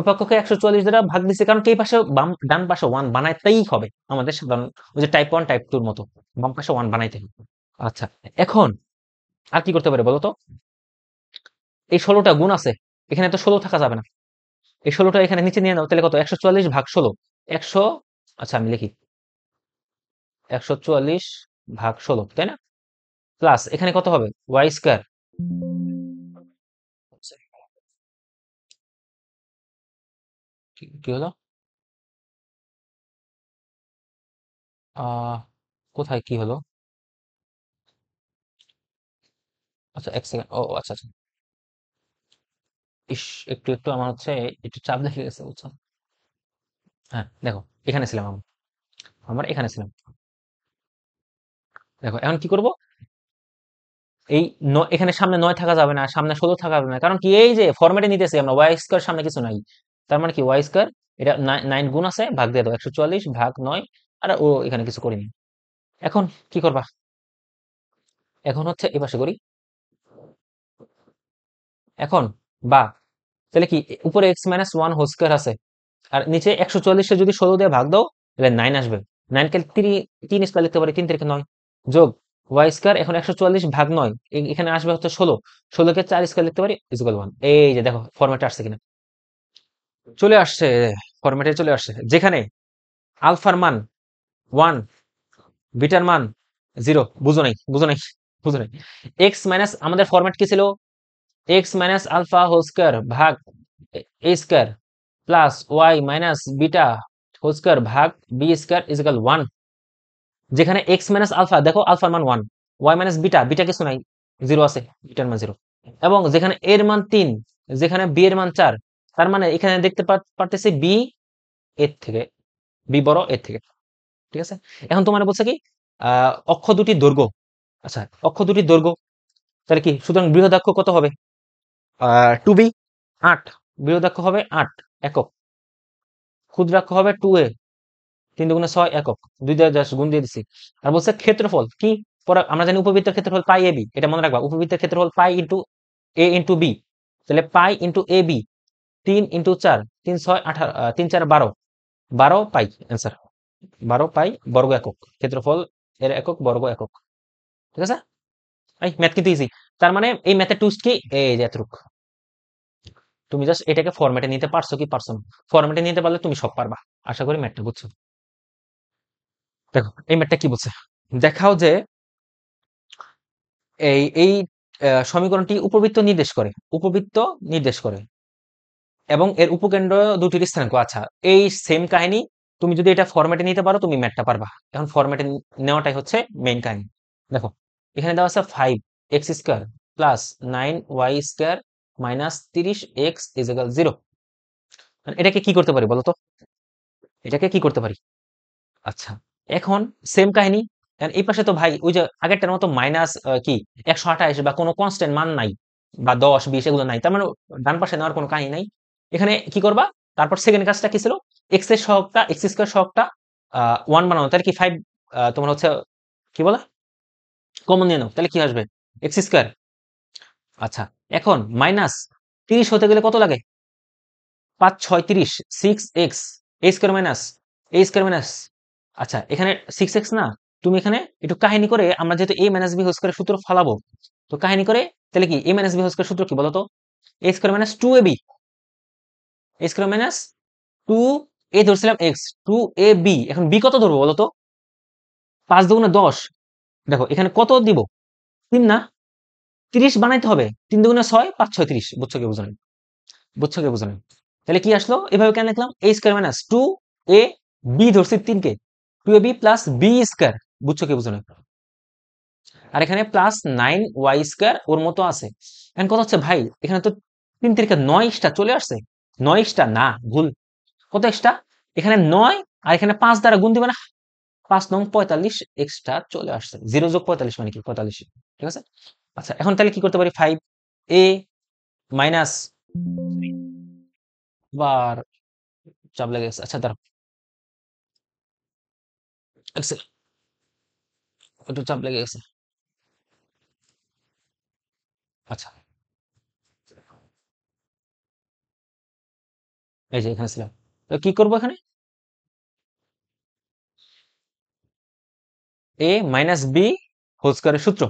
উপপক্ষকে একশো চুয়াল্লিশ দ্বারা ভাগ দিচ্ছে কারণ এই পাশে বাম ডান পাশে ওয়ান বানাইতেই হবে আমাদের সাধারণ ওই যে টাইপ ওয়ান টাইপ টুর মতো বাম পাশে ওয়ান বানাইতে হবে আচ্ছা এখন আর কি করতে পারে বলতো এই ষোলোটা গুণ আছে এখানে তো ষোলো থাকা যাবে না এই ষোলোটা এখানে নিচে নিয়ে নাও তাহলে কত একশো চুয়াল্লিশ ভাগ ষোলো একশো আচ্ছা আমি লিখি একশো চুয়াল্লিশ ভাগ ষোলো তাই না প্লাস এখানে কত হবে ওয়াই স্কোয়ার কি হলো কোথায় কি হলো আচ্ছা এক সেকেন্ড ও আচ্ছা আচ্ছা ইস একটু একটু আমার হচ্ছে একটু চাপ দেখে গেছে বুঝছো হ্যাঁ দেখো এখানে ছিলাম আমি আমার এখানে ছিলাম দেখো এখন কি করব এই এখানে সামনে নয় থাকা যাবে না সামনে ষোলো থাকা যাবে না কারণ কি এই যে ফর্মেটে নিতেছি আমরা ওয়াই স্কোয়ার সামনে কিছু নাই তার মানে কি ওয়াই স্কোয়ার এটা নাইন গুণ আছে ভাগ দিয়ে দেবো একশো চুয়াল্লিশ ভাগ নয় আর ও এখানে কিছু করিনি এখন কি করবা এখন হচ্ছে এ পাশে করি এখন বা তাহলে কি উপরে x minus one whole square আছে আর নিচে একশো চল্লিশে যদি ষোলো দিয়ে ভাগ দাও তাহলে নাইন আসবে নাইন কে তিন তিন স্কোয়ার লিখতে পারি তিন তারিখে নয় যোগ ওয়াই স্কোয়ার এখন একশো চুয়াল্লিশ ভাগ নয় এখানে আসবে হচ্ছে ষোলো ষোলোকে চার স্কোয়ার লিখতে পারি ইজগল ওয়ান এই যে দেখো ফরম্যাটে আসছে কিনা চলে আসছে ফরম্যাটে চলে আসছে যেখানে আলফার মান ওয়ান বিটার মান জিরো বুঝো নাই বুঝো নাই বুঝো নাই এক্স মাইনাস আমাদের ফরম্যাট কি ছিল x minus alpha whole square ভাগ এ square plus Y minus beta whole square ভাগ বি স্কোয়ার ইজগাল ওয়ান যেখানে এক্স মাইনাস আলফা দেখো আলফার মান one y minus beta beta কিছু নাই জিরো আছে বিটার মান জিরো এবং যেখানে এর মান তিন যেখানে বি এর মান চার তার মানে এখানে দেখতে পারতেছি বি এর থেকে বি বড় এর থেকে ঠিক আছে এখন তোমার বলছে কি অক্ষ দুটি দৈর্ঘ্য আচ্ছা অক্ষ দুটি দৈর্ঘ্য তাহলে কি সুতরাং বৃহদাক্ষ কত হবে টু বি আট বৃহদাক্ষ হবে আট একক ক্ষুদ্রাক্ষ হবে টু এ তিন দুগুণে ছয় একক দুই দিয়ে গুণ দিয়ে দিচ্ছি আর বলছে ক্ষেত্রফল কি আমরা জানি উপবৃত্তের ক্ষেত্রফল পাই এ বি এটা মনে রাখবা উপবৃত্তের ক্ষেত্রফল pi into a into b তাহলে পাই ইন্টু এ বি তিন ইন্টু চার তিন ছয় আঠারো তিন চার বারো বারো পাই অ্যান্সার বারো পাই বর্গ একক ক্ষেত্রফল এর একক বর্গ একক ঠিক আছে এই ম্যাথ কিন্তু ইজি তার মানে এই ম্যাথের টুইস্ট কি এই যে এতটুক তুমি জাস্ট এটাকে ফরম্যাটে নিতে পারছো কি পারছো না ফরম্যাটে নিতে পারলে তুমি সব পারবা আশা করি ম্যাথটা বুঝছো দেখো এই ম্যাটটা কি বলছে দেখাও যে এই এই সমীকরণটি উপবৃত্ত নির্দেশ করে উপবৃত্ত নির্দেশ করে এবং এর উপকেন্দ্র দুটির স্থানাঙ্ক আচ্ছা এই সেম কাহিনী তুমি যদি এটা ফরম্যাটে নিতে পারো তুমি ম্যাটটা পারবা এখন ফরম্যাটে নেওয়াটাই হচ্ছে মেইন কাহিনী দেখো এখানে দেওয়া আছে five x square plus nine y square minus তিরিশ এক্স ইজেগাল জিরো এটাকে কি করতে পারি বলো তো এটাকে কি করতে পারি আচ্ছা এখন সেম কাহিনী কারণ এই পাশে তো ভাই ওই যে আগেরটার মতো মাইনাস কি একশো আঠাশ বা কোনো কনস্ট্যান্ট মান নাই বা দশ বিশ এগুলো নাই তার মানে ডান পাশে নেওয়ার কোনো কাহিনী নাই এখানে কি করবা তারপর সেকেন্ড কাজটা কি ছিল এক্স এর সহকটা এক্স স্কোয়ার সহকটা ওয়ান বানানো তাহলে কি ফাইভ তোমার হচ্ছে কি বলা কমন নিয়ে নাও তাহলে কি আসবে এক্স স্কোয়ার আচ্ছা এখন মাইনাস তিরিশ হতে গেলে কত লাগে পাঁচ ছয় তিরিশ six x a square minus a square minus আচ্ছা এখানে সিক্স এক্স না তুমি এখানে একটু কাহিনী করে আমরা যেহেতু এ মাইনাস বি হোল সূত্র ফালাবো তো কাহিনী করে তাহলে কি এ মাইনাস বি হোল সূত্র কি বলতো a square minus two a b a square minus two a ধরছিলাম এক্স টু এ বি এখন বি কত ধরবো বলতো পাঁচ দুগুণে দশ দেখো এখানে কত দিব তিন না তিরিশ বানাইতে হবে তিন দুগুণে ছয় পাঁচ ছয় তিরিশ বুঝছো কি বুঝলেন বুঝছো কি বুঝলেন তাহলে কি আসলো এভাবে কেন লিখলাম a square minus two a b ধরছি তিনকে টু প্লাস বি স্কোয়ার বুঝছো কি বুঝো আর এখানে প্লাস নাইন ওয়াই স্কোয়ার ওর মতো আছে এখন কথা হচ্ছে ভাই এখানে তো তিন তিরিকা নয় চলে আসছে নয় না ভুল কত এক্সট্রা এখানে নয় আর এখানে পাঁচ দ্বারা গুণ দিবে না পাঁচ নং পঁয়তাল্লিশ এক্সট্রা চলে আসছে জিরো যোগ পঁয়তাল্লিশ মানে কি পঁয়তাল্লিশ ঠিক আছে আচ্ছা এখন তাহলে কি করতে পারি ফাইভ এ মাইনাস বার চাপ লেগে গেছে আচ্ছা দাঁড়া এক্সেল একটু চাপ লেগে গেছে আচ্ছা এই যে এখানে ছিলাম তো কি করবো এখানে এ মাইনাস বি হোল স্কোয়ারের সূত্র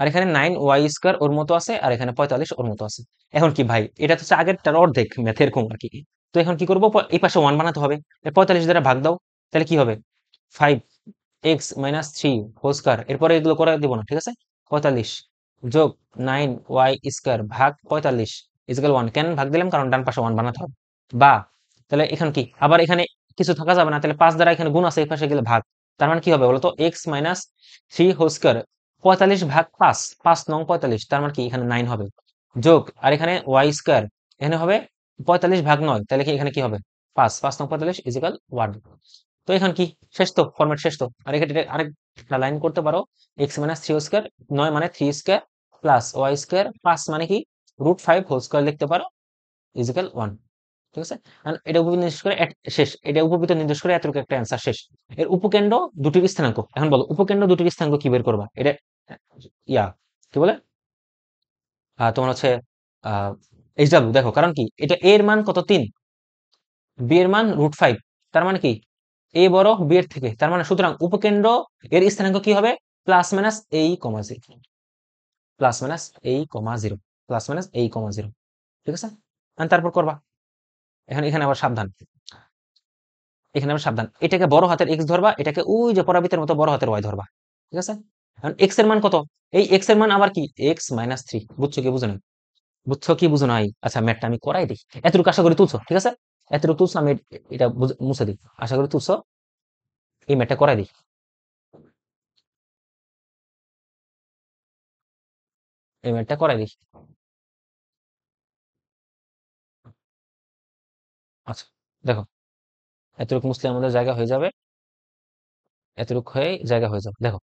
আর এখানে নাইন ওয়াই স্কোয়ার ওর মতো আছে আর এখানে পঁয়তাল্লিশ ওর মতো আছে এখন কি ভাই এটা হচ্ছে আগেরটার অর্ধেক ম্যাথ কম আর কি তো এখন কি করবো এই পাশে ওয়ান বানাতে হবে পঁয়তাল্লিশ দ্বারা ভাগ দাও তাহলে কি হবে five x minus three whole square এরপরে এগুলো করে দিব না ঠিক আছে পঁয়তাল্লিশ যোগ নাইন ওয়াই স্কোয়ার ভাগ পঁয়তাল্লিশ ইজিক্যাল ওয়ান কেন ভাগ দিলাম কারণ ডান পাশে ওয়ান বানাতে হবে বা তাহলে এখানে কি আবার এখানে কিছু থাকা যাবে না তাহলে পাঁচ দ্বারা এখানে গুণ আছে এই পাশে গেলে ভাগ তার মানে কি হবে বলতো এক্স মাইনাস থ্রি হোস্কার পঁয়তাল্লিশ ভাগ পাঁচ পাঁচ নং পঁয়তাল্লিশ তার মানে কি এখানে নাইন হবে যোগ আর এখানে ওয়াই স্কোয়ার এখানে হবে পঁয়তাল্লিশ ভাগ নয় তাহলে কি এখানে কি হবে পাঁচ পাঁচ নং পঁয়তাল্লিশ ইজিক্যাল ওয়ান তো এখন কি শেষ তো ফর্মেট শেষ তো আর এখানে আরেকটা লাইন করতে পারো এক্স মাইনাস থ্রি স্কোয়ার নয় মানে three square plus Y square plus মানে কি রুট ফাইভ হোল স্কোয়ার লিখতে পারো ইজিক্যাল ওয়ান ঠিক আছে এটা উপবৃত্ত নির্দেশ করে শেষ এটা উপবৃত্ত নির্দেশ করে এতটুকু একটা অ্যান্সার শেষ এর উপকেন্দ্র দুটির স্থানাঙ্ক এখন বলো উপকেন্দ্র দুটির স্থানাঙ্ক কি বের করবা এটা ইয়া কি বলে তোমার হচ্ছে এইচ ডাব্লিউ দেখো কারণ কি এটা এর মান কত তিন বি এর মান রুট ফাইভ তার মানে কি এ বড় বি এর থেকে তার মানে সুতরাং উপকেন্দ্র এর স্থানাঙ্ক কি হবে প্লাস মাইনাস এই কমা জিরো প্লাস মাইনাস এই কমা জিরো প্লাস মাইনাস এই কমা জিরো ঠিক আছে তারপর করবা এখানে এখানে আবার সাবধান এখানে আবার সাবধান এটাকে বড় হাতের এক্স ধরবা এটাকে ওই যে পরাবিতের মতো বড় হাতের ওয়াই ধরবা ঠিক আছে এক্স এর মান কত এই এক্স এর মান আবার কি এক্স মাইনাস থ্রি বুঝছো কি বুঝো না বুঝছো কি বুঝো নাই আচ্ছা ম্যাটটা আমি করাই দিই এতটুকু আশা করি তুলছো ঠিক আছে এতটুকু তুলছো আমি এটা মুছে দিই আশা করি তুলছো এই ম্যাটটা করাই দিই এই ম্যাটটা করাই দিই আচ্ছা দেখো এতটুকু মুসলে আমাদের জায়গা হয়ে যাবে এতটুকু হয়ে জায়গা হয়ে যাবে দেখো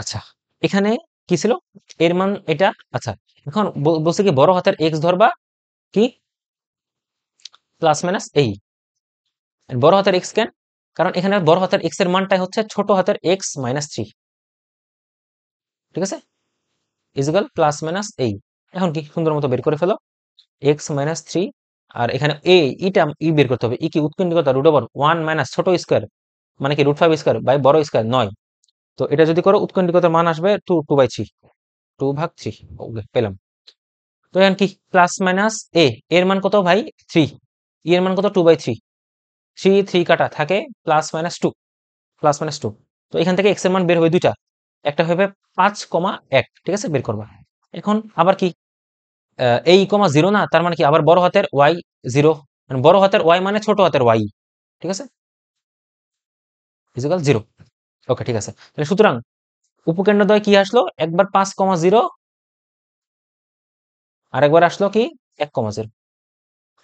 আচ্ছা এখানে কি ছিল এর মান এটা আচ্ছা এখন বলছে কি বড় হাতের এক্স ধরবা কি প্লাস মাইনাস এই বড় হাতের এক্স কেন কারণ এখানে বড় হাতের এক্স এর মানটাই হচ্ছে ছোট হাতের এক্স মাইনাস থ্রি ঠিক আছে ইজিক্যাল প্লাস মাইনাস এই এখন কি সুন্দর মতো বের করে ফেলো এক্স মাইনাস থ্রি আর এখানে এ ইটা e ই e বের করতে হবে ই e কি উৎকৃন্দিকতা রুট ওভার ওয়ান মাইনাস ছোট স্কোয়ার মানে কি রুট ফাইভ স্কোয়ার বাই বড় স্কোয়ার নয় তো এটা যদি করো উৎকণ্ঠিকতার মান আসবে two two by three two ভাগ থ্রি ওকে পেলাম তো এখন কি প্লাস মাইনাস এ এর মান কত ভাই থ্রি ই e এর মান কত two by three three three কাটা থাকে plus minus two plus minus two তো এখান থেকে এক্স এর মান বের হবে দুইটা একটা হবে পাঁচ কমা এক ঠিক আছে বের করবা এখন আবার কি এই কমা জিরো না তার মানে কি আবার বড় হাতের ওয়াই জিরো মানে বড় হাতের ওয়াই মানে ছোট হাতের ওয়াই ঠিক আছে ফিজিক্যাল জিরো ওকে ঠিক আছে তাহলে সুতরাং উপকেন্দ্রদ্বয় কি আসলো একবার পাঁচ কমা জিরো আর একবার আসলো কি এক কমা জিরো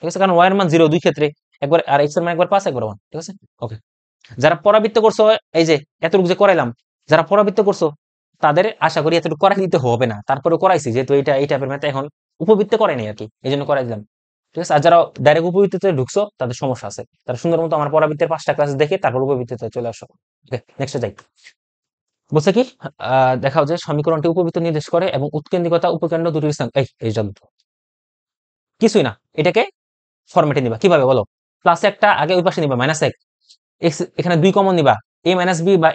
ঠিক আছে কারণ ওয়াই এর মান জিরো দুই ক্ষেত্রে একবার আর এক্স এর মান একবার পাঁচ একবার ওয়ান ঠিক আছে ওকে যারা পরাবৃত্ত করছো এই যে এতটুকু যে করাইলাম যারা পরাবৃত্ত করছো তাদের আশা করি এতটুকু করাই দিতে হবে না তারপরে করাইছি যেহেতু এটা এই টাইপের ম্যাথ এখন উপবৃত্ত করায়নি আর কি এই জন্য করাই দিলাম ঠিক আছে আর যারা ডাইরেক্ট উপবৃত্তিতে ঢুকছো তাদের সমস্যা আছে তারা সুন্দর মতো আমার পরাবৃত্তের পাঁচটা ক্লাস দেখে তারপর উপবৃত্তিতে চলে আসো ওকে নেক্সটে যাই বলছে কি দেখাও যে সমীকরণটি উপবৃত্ত নির্দেশ করে এবং উৎকেন্দ্রিকতা উপকেন্দ্র দুটির এই এই যন্ত্র কিছুই না এটাকে ফরম্যাটে নিবা কিভাবে বলো প্লাস একটা আগে ওই পাশে নিবা মাইনাস এক এখানে দুই কমন নিবা এ মাইনাস বি বা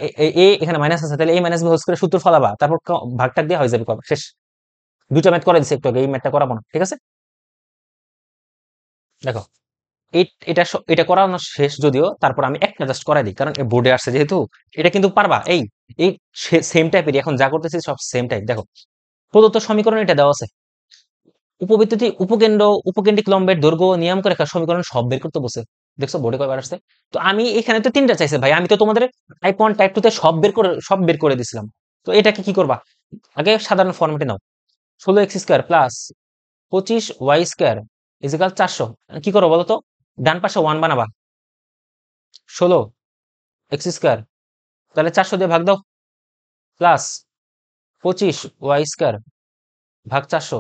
এ এখানে মাইনাস আছে তাহলে এ মাইনাস বি হোল করে সূত্র ফলাবা তারপর ভাগটা দিয়ে হয়ে যাবে কবে শেষ দুইটা ম্যাথ করে দিছে একটু আগে এই ম্যাথটা করাবো না ঠিক আছে দেখো এটা এটা করানো শেষ যদিও তারপর আমি একটা জাস্ট করাই দিই কারণ বোর্ডে আসছে যেহেতু এটা কিন্তু পারবা এই এই সেম টাইপেরই এখন যা করতেছি সব সেম টাইপ দেখো প্রদত্ত সমীকরণ এটা দেওয়া আছে উপবৃত্তটি উপকেন্দ্র উপকেন্দ্রিক লম্বের দৈর্ঘ্য নিয়ামক রেখার সমীকরণ সব বের করতে বসে দেখছো বোর্ডে কয়বার আসছে তো আমি এখানে তো তিনটা চাইছে ভাই আমি তো তোমাদের টাইপ ওয়ান টাইপ টু তে সব বের করে সব বের করে দিছিলাম তো এটাকে কি করবা আগে সাধারণ ফর্মেটে নাও ষোলো এক্স স্কোয়ার প্লাস পঁচিশ ওয়াই স্কোয়ার ইজিক্যাল চারশো কি করো বলো তো ডান পাশে ওয়ান বানাবা ষোলো এক্স স্কোয়ার তাহলে চারশো দিয়ে ভাগ দাও প্লাস পঁচিশ ওয়াই স্কোয়ার ভাগ চারশো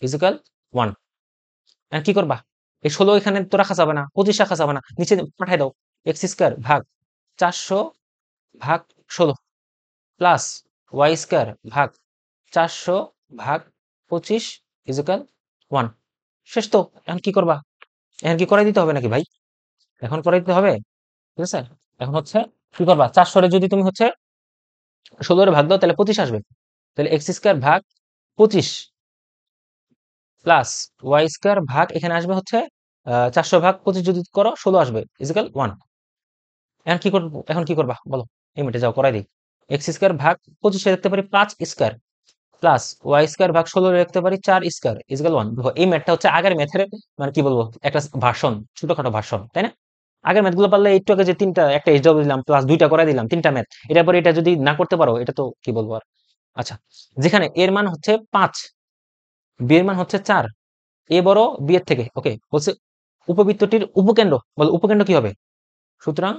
ফিজিক্যাল ওয়ান আর কি করবা এই ষোলো এখানে তো রাখা যাবে না পঁচিশ রাখা যাবে না নিচে পাঠাই দাও এক্স স্কোয়ার ভাগ চারশো ভাগ ষোলো প্লাস ওয়াই স্কোয়ার ভাগ চারশো ভাগ পঁচিশ ইজিক্যাল ওয়ান শেষ তো এখন কি করবা এখন কি করাই দিতে হবে নাকি ভাই এখন করাই দিতে হবে ঠিক আছে এখন হচ্ছে কি করবা চারশোরে যদি তুমি হচ্ছে ষোলোরে ভাগ দাও তাহলে পঁচিশ আসবে তাহলে এক্স স্কোয়ার ভাগ পঁচিশ প্লাস ওয়াই স্কোয়ার ভাগ এখানে আসবে হচ্ছে চারশো ভাগ পঁচিশ যদি করো ষোলো আসবে ইজিক্যাল ওয়ান এখন কি করবো এখন কি করবা বলো এই মিটে যাও করাই দিই এক্স স্কোয়ার ভাগ পঁচিশে দেখতে পারি পাঁচ স্কোয়ার প্লাস ওয়াই স্কোয়ার ভাগ ষোলো দেখতে পারি চার স্কোয়ার ইজিক্যাল ওয়ান দেখো এই ম্যাথটা হচ্ছে আগের ম্যাথের মানে কি বলবো একটা ভাষণ ছোটখাটো ভাষণ তাই না আগের ম্যাথগুলো পারলে একটু আগে যে তিনটা একটা এইচ দিলাম প্লাস দুইটা করাই দিলাম তিনটা ম্যাথ এটার পরে এটা যদি না করতে পারো এটা তো কি বলবো আর আচ্ছা যেখানে এর মান হচ্ছে পাঁচ বিয়ের মান হচ্ছে চার এ বড় বিয়ের থেকে ওকে বলছে উপবৃত্তটির উপকেন্দ্র বলে উপকেন্দ্র কি হবে সুতরাং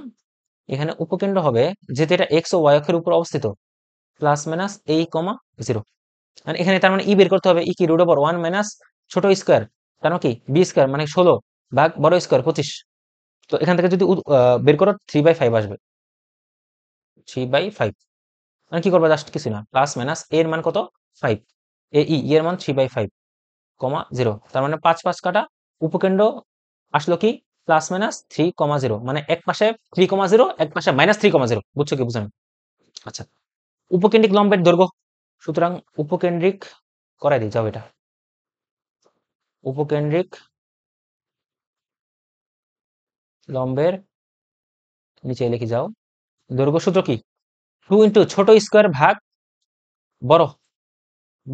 এখানে উপকেন্দ্র হবে যেহেতু এটা এক্স ও ওয়াই অক্ষের উপর অবস্থিত প্লাস মাইনাস এই কমা জিরো মানে এখানে তার মানে ই e বের করতে হবে ই e কি রুট ওভার ওয়ান মাইনাস ছোট স্কোয়ার কেন মানে কি বি স্কোয়ার মানে ষোলো ভাগ বড় স্কোয়ার পঁচিশ তো এখান থেকে যদি বের করো থ্রি বাই ফাইভ আসবে থ্রি বাই ফাইভ মানে কি করবো জাস্ট কিছু না প্লাস মাইনাস এর মান কত ফাইভ এ ই এর মান three by five comma zero তার মানে পাঁচ পাঁচ কাটা উপকেন্দ্র আসলো কি plus minus three comma zero মানে এক পাশে থ্রি কমা জিরো এক পাশে মাইনাস থ্রি কমা জিরো বুঝছো কি বুঝলেন আচ্ছা উপকেন্দ্রিক লম্বের দৈর্ঘ্য সুতরাং উপকেন্দ্রিক করাই দিই যাও এটা উপকেন্দ্রিক লম্বের নিচে লিখে যাও দৈর্ঘ্য সূত্র কি টু ইন্টু ছোট স্কোয়ার ভাগ বড়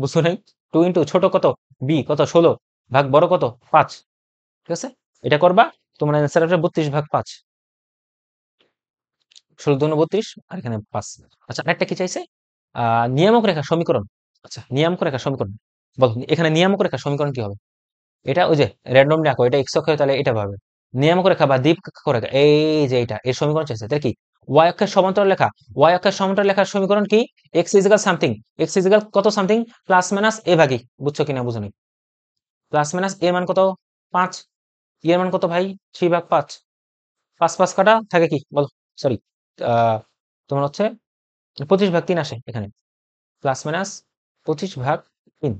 বুঝছো নাই টু ইন্টু ছোট কত বি কত ষোলো ভাগ বড় কত পাঁচ ঠিক আছে এটা করবা তোমার অ্যান্সার আসবে বত্রিশ ভাগ পাঁচ ষোলো দুনো বত্রিশ আর এখানে পাঁচ আচ্ছা আরেকটা কি চাইছে নিয়ামক রেখা সমীকরণ আচ্ছা নিয়ামক রেখা সমীকরণ বলো এখানে নিয়ামক রেখা সমীকরণ কি হবে এটা ওই যে র্যান্ডম রাখো এটা এক্স অক্ষে তাহলে এটা ভাবে নিয়ামক রেখা বা দ্বীপ রেখা এই যে এটা এর সমীকরণ চাইছে তাহলে কি ওয়াই অক্ষের সমান্তরাল লেখা ওয়াই অক্ষের সমান্তরাল লেখার সমীকরণ কি x equal something x equal কত সামথিং প্লাস মাইনাস এ ভাগি বুঝছো কিনা বুঝো নি প্লাস মাইনাস এর মান কত পাঁচ e এর মান কত ভাই থ্রি ভাগ পাঁচ পাঁচ পাঁচ কাটা থাকে কি বলো সরি তোমার হচ্ছে পঁচিশ ভাগ তিন আসে এখানে প্লাস মাইনাস পঁচিশ ভাগ তিন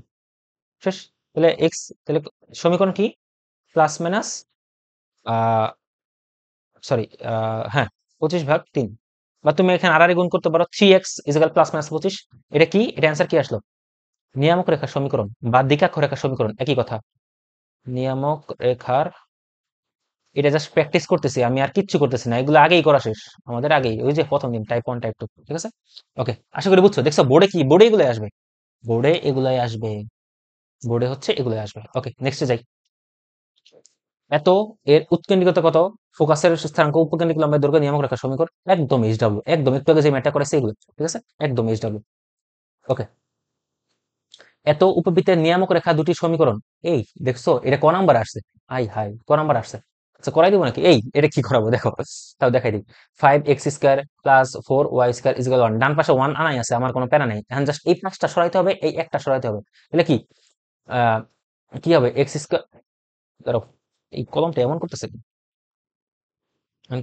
শেষ তাহলে এক্স তাহলে সমীকরণ কি প্লাস মাইনাস সরি হ্যাঁ পঁচিশ ভাগ তিন বা তুমি এখানে আড়ারি গুণ করতে পারো three x equal plus minus পঁচিশ এটা কি এটা অ্যান্সার কি আসলো নিয়ামক রেখার সমীকরণ বা দিকাক্ষ রেখার সমীকরণ একই কথা নিয়ামক রেখার এটা জাস্ট প্র্যাকটিস করতেছি আমি আর কিচ্ছু করতেছি না এগুলো আগেই করা শেষ আমাদের আগেই ওই যে প্রথম দিন টাইপ ওয়ান টাইপ টু ঠিক আছে ওকে আশা করি বুঝছো দেখছো বোর্ডে কি বোর্ডে এগুলোই আসবে বোর্ডে এগুলাই আসবে বোর্ডে হচ্ছে এগুলোই আসবে ওকে নেক্সটে যাই এত এর উৎকেন্দ্রিকতা কত ফোকাসের স্থানাঙ্ক উপকেন্দ্রিক লম্বের দৈর্ঘ্য নিয়ামক রেখা সমীকরণ একদম এইচ ডাব্লিউ একদম একটু আগে যে ম্যাটার করেছে এগুলো ঠিক আছে একদম এইচ ডাব্লিউ ওকে এত উপবৃত্তের নিয়ামক রেখা দুটি সমীকরণ এই দেখছো এটা ক নাম্বার আসছে আই হাই ক নাম্বার আসছে আচ্ছা করাই দিব নাকি এই এটা কি করাবো দেখো তাও দেখাই দিই five x square plus four y square is one ডান পাশে ওয়ান আনাই আছে আমার কোনো প্যারা নেই এখন জাস্ট এই পাঁচটা সরাইতে হবে এই একটা সরাইতে হবে এটা কি কি হবে এক্স স্কোয়ার এই কলমটা এমন করতেছে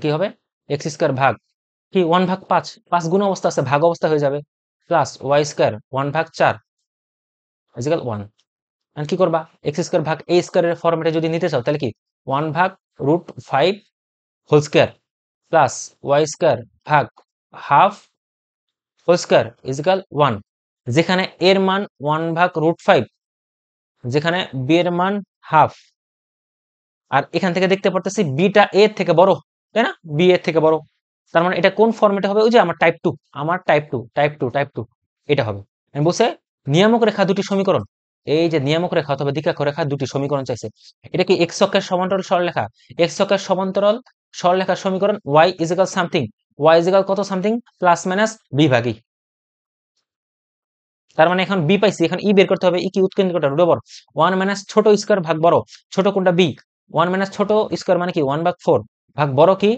কি হবে এক্স স্কোয়ার ভাগ কি ওয়ান ভাগ পাঁচ পাঁচ গুণ অবস্থা আছে ভাগ অবস্থা হয়ে যাবে প্লাস ওয়াই স্কোয়ার ওয়ান ভাগ চার ওয়ান অ্যান্ড কি করবা এক্স স্কোয়ার ভাগ এ স্কোয়ারের ফর্মেটে যদি নিতে চাও তাহলে কি ওয়ান ভাগ root five whole square plus Y square ভাগ half whole square is equal one যেখানে এর মান ওয়ান ভাগ রুট ফাইভ যেখানে বি এর মান হাফ আর এখান থেকে দেখতে পারতেছি বিটা এ থেকে বড় তাই না বি এর থেকে বড় তার মানে এটা কোন ফর্মেটে হবে ওই যে আমার টাইপ টু আমার type two type two type two এটা হবে আমি বলছে নিয়ামক রেখা দুটি সমীকরণ এই যে নিয়ামক রেখা অথবা দীক্ষাক রেখা দুটি সমীকরণ চাইছে এটা কি এক্স অক্ষের সমান্তরাল সরলরেখা এক্স অক্ষের সমান্তরাল সরলরেখার সমীকরণ y equal something y equal কত সামথিং প্লাস মাইনাস বি ভাগি তার মানে এখন বি পাইছি এখন ই e বের করতে হবে ই e কি উৎকেন্দ্র কোটা রুট ওভার ওয়ান মাইনাস ছোট স্কোয়ার ভাগ বড় ছোট কোনটা বি ওয়ান মাইনাস ছোট স্কোয়ার মানে কি ওয়ান ভাগ ফোর ভাগ বড় কি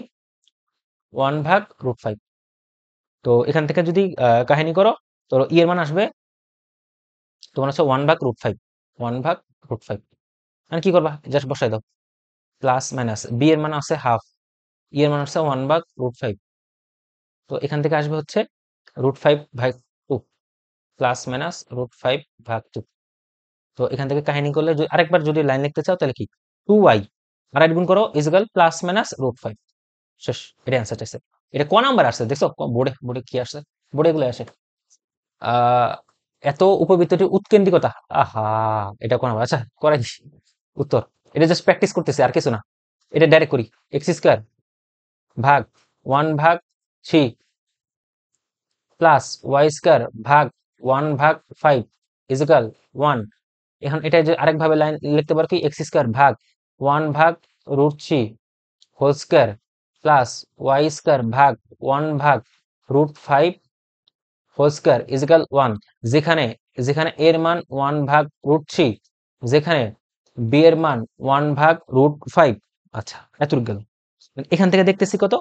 ওয়ান ভাগ রুট ফাইভ তো এখান থেকে যদি কাহিনী করো তো ই e এর মান আসবে তোমার হচ্ছে ওয়ান ভাগ রুট ফাইভ ওয়ান ভাগ রুট ফাইভ মানে কি করবা জাস্ট বসাই দাও প্লাস মাইনাস বি এর মান আছে হাফ ই e এর মান আছে ওয়ান ভাগ রুট ফাইভ তো এখান থেকে আসবে হচ্ছে রুট ফাইভ ভাগ two plus minus root five ভাগ টু তো এখান থেকে কাহিনী করলে আরেকবার যদি লাইন লিখতে চাও তাহলে কি টু ওয়াই আর গুণ করো equal plus minus root five শেষ এটা অ্যান্সার চাইছে এটা ক নাম্বার আসছে দেখছো বোর্ডে বোর্ডে কি আসছে বোর্ডে এগুলো আসে এত উপবৃত্তটির উৎকেন্দ্রিকতা আহা এটা কোন আচ্ছা করাই উত্তর এটা জাস্ট প্র্যাকটিস করতেছে আর কিছু না এটা ডাইরেক্ট করি এক্স স্কোয়ার ভাগ ওয়ান ভাগ থ্রি প্লাস ওয়াই স্কোয়ার ভাগ ওয়ান ভাগ ফাইভ ইজিক্যাল ওয়ান এখন এটা যে আরেকভাবে লাইন লিখতে পারো কি এক্স স্কোয়ার ভাগ ওয়ান ভাগ root three whole square plus Y square ভাগ ওয়ান ভাগ root five whole square is equal one যেখানে যেখানে এর মান ওয়ান ভাগ রুট থ্রি যেখানে বি এর মান ওয়ান ভাগ রুট ফাইভ আচ্ছা এত গেল এখান থেকে দেখতেছি কত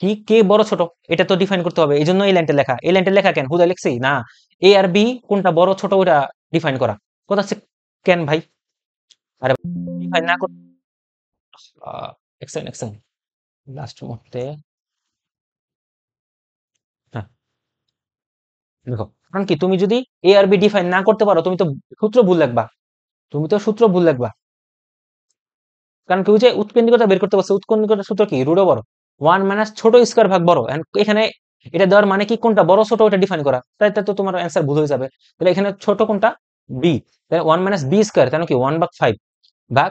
কি কে বড় ছোট এটা তো ডিফাইন করতে হবে এই জন্য এই লাইনটা লেখা এই লাইনটা লেখা কেন হুদা লিখছি না এ আর বি কোনটা বড় ছোট ওটা ডিফাইন করা কোথা হচ্ছে কেন ভাই আরে ডিফাইন না করতে এক্সেন এক্সেন লাস্ট মুহূর্তে দেখো কারণ কি তুমি যদি এ আর বি ডিফাইন না করতে পারো তুমি তো সূত্র ভুল লাগবা তুমি তো সূত্র ভুল লাগবা কারণ উৎকেন্দ্রিকতা বের করতে পারছো উৎকেন্দ্রিকতা সূত্র কি রুডো বড় ওয়ান মাইনাস ছোট স্কোয়ার ভাগ বড় এখানে এটা দেওয়ার মানে কি কোনটা বড় ছোট ওটা ডিফাইন করা তাই তো তোমার অ্যান্সার ভুল হয়ে যাবে তাহলে এখানে ছোট কোনটা বি তাহলে ওয়ান মাইনাস বি স্কোয়ার কেন কি ওয়ান ভাগ ফাইভ ভাগ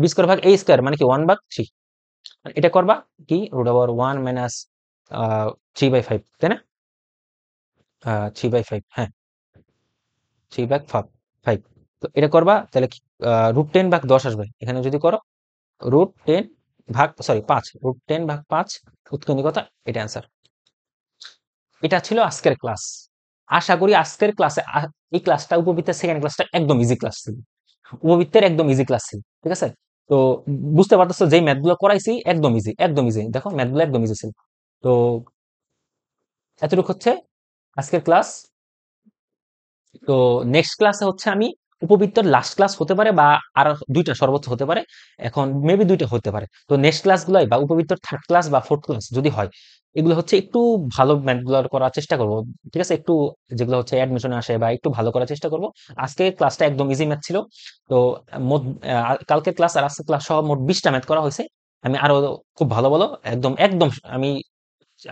বি স্কোয়ার ভাগ এ স্কোয়ার মানে কি ওয়ান ভাগ থ্রি মানে এটা করবা কি root over one minus three by five তাই না থ্রি বাই ফাইভ হ্যাঁ থ্রি ভাগ ফাইভ তো এটা করবা তাহলে রুট টেন ভাগ দশ আসবে এখানে যদি করো রুট টেন ভাগ সরি পাঁচ রুট টেন ভাগ পাঁচ উৎকন্দিকতা এটা অ্যান্সার এটা ছিল আজকের ক্লাস আশা করি আজকের ক্লাসে এই ক্লাসটা উপবৃত্তের সেকেন্ড ক্লাসটা একদম ইজি ক্লাস ছিল উপবৃত্তের একদম ইজি ক্লাস ছিল ঠিক আছে তো বুঝতে পারতো যে ম্যাথগুলো করাইছি একদম ইজি একদম ইজি দেখো ম্যাথগুলো একদম ইজি ছিল তো এতটুকু হচ্ছে আজকের ক্লাস তো নেক্সট ক্লাসে হচ্ছে আমি উপবৃত্তর লাস্ট ক্লাস হতে পারে বা আর দুইটা সর্বোচ্চ হতে পারে এখন মেবি দুইটা হতে পারে তো নেক্সট ক্লাসগুলোই বা উপবৃত্তর থার্ড ক্লাস বা ফোর্থ ক্লাস যদি হয় এগুলো হচ্ছে একটু ভালো ম্যাথগুলো করার চেষ্টা করব ঠিক আছে একটু যেগুলো হচ্ছে অ্যাডমিশনে আসে বা একটু ভালো করার চেষ্টা করব আজকে ক্লাসটা একদম ইজি ম্যাথ ছিল তো মোট কালকে ক্লাস আর আজকে ক্লাস সহ মোট বিশটা ম্যাথ করা হয়েছে আমি আরো খুব ভালো ভালো একদম একদম আমি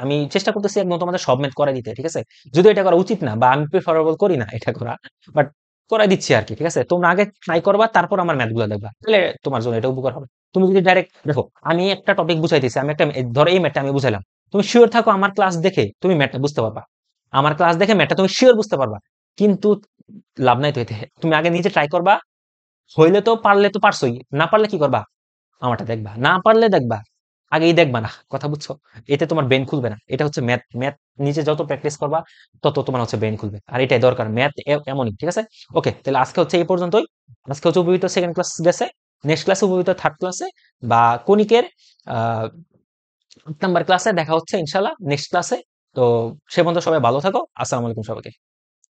আমি চেষ্টা করতেছি একদম তোমাদের সব ম্যাথ করা দিতে ঠিক আছে যদি এটা করা উচিত না বা আমি প্রেফারেবল করি না এটা করা বাট করাই দিচ্ছি আর কি ঠিক আছে তোমরা আগে ট্রাই করবা তারপর আমার ম্যাথগুলো দেখবা তাহলে তোমার জন্য এটা উপকার হবে তুমি যদি ডাইরেক্ট দেখো আমি একটা টপিক বুঝাই দিচ্ছি আমি একটা ধরো এই ম্যাথটা আমি বুঝাইলাম তুমি শিওর থাকো আমার ক্লাস দেখে তুমি ম্যাথটা বুঝতে পারবা আমার ক্লাস দেখে ম্যাথটা তুমি শিওর বুঝতে পারবা কিন্তু লাভ নাই তো এতে তুমি আগে নিজে ট্রাই করবা হইলে তো পারলে তো পারছোই না পারলে কি করবা আমারটা দেখবা না পারলে দেখবা আগেই দেখবা না কথা বুঝছো এতে তোমার ব্রেন খুলবে না এটা হচ্ছে ম্যাথ ম্যাথ নিজে যত প্র্যাকটিস করবা তত তোমার হচ্ছে ব্রেন খুলবে আর এটাই দরকার ম্যাথ এমনই ঠিক আছে ওকে তাহলে আজকে হচ্ছে এই পর্যন্তই আজকে হচ্ছে উপভিত সেকেন্ড ক্লাস গেছে নেক্সট ক্লাসে উপভিত থার্ড ক্লাসে বা কনিকের আট নাম্বার ক্লাসে দেখা হচ্ছে ইনশাল্লাহ নেক্সট ক্লাসে তো সে পর্যন্ত সবাই ভালো থাকো আসসালামু আলাইকুম সবাইকে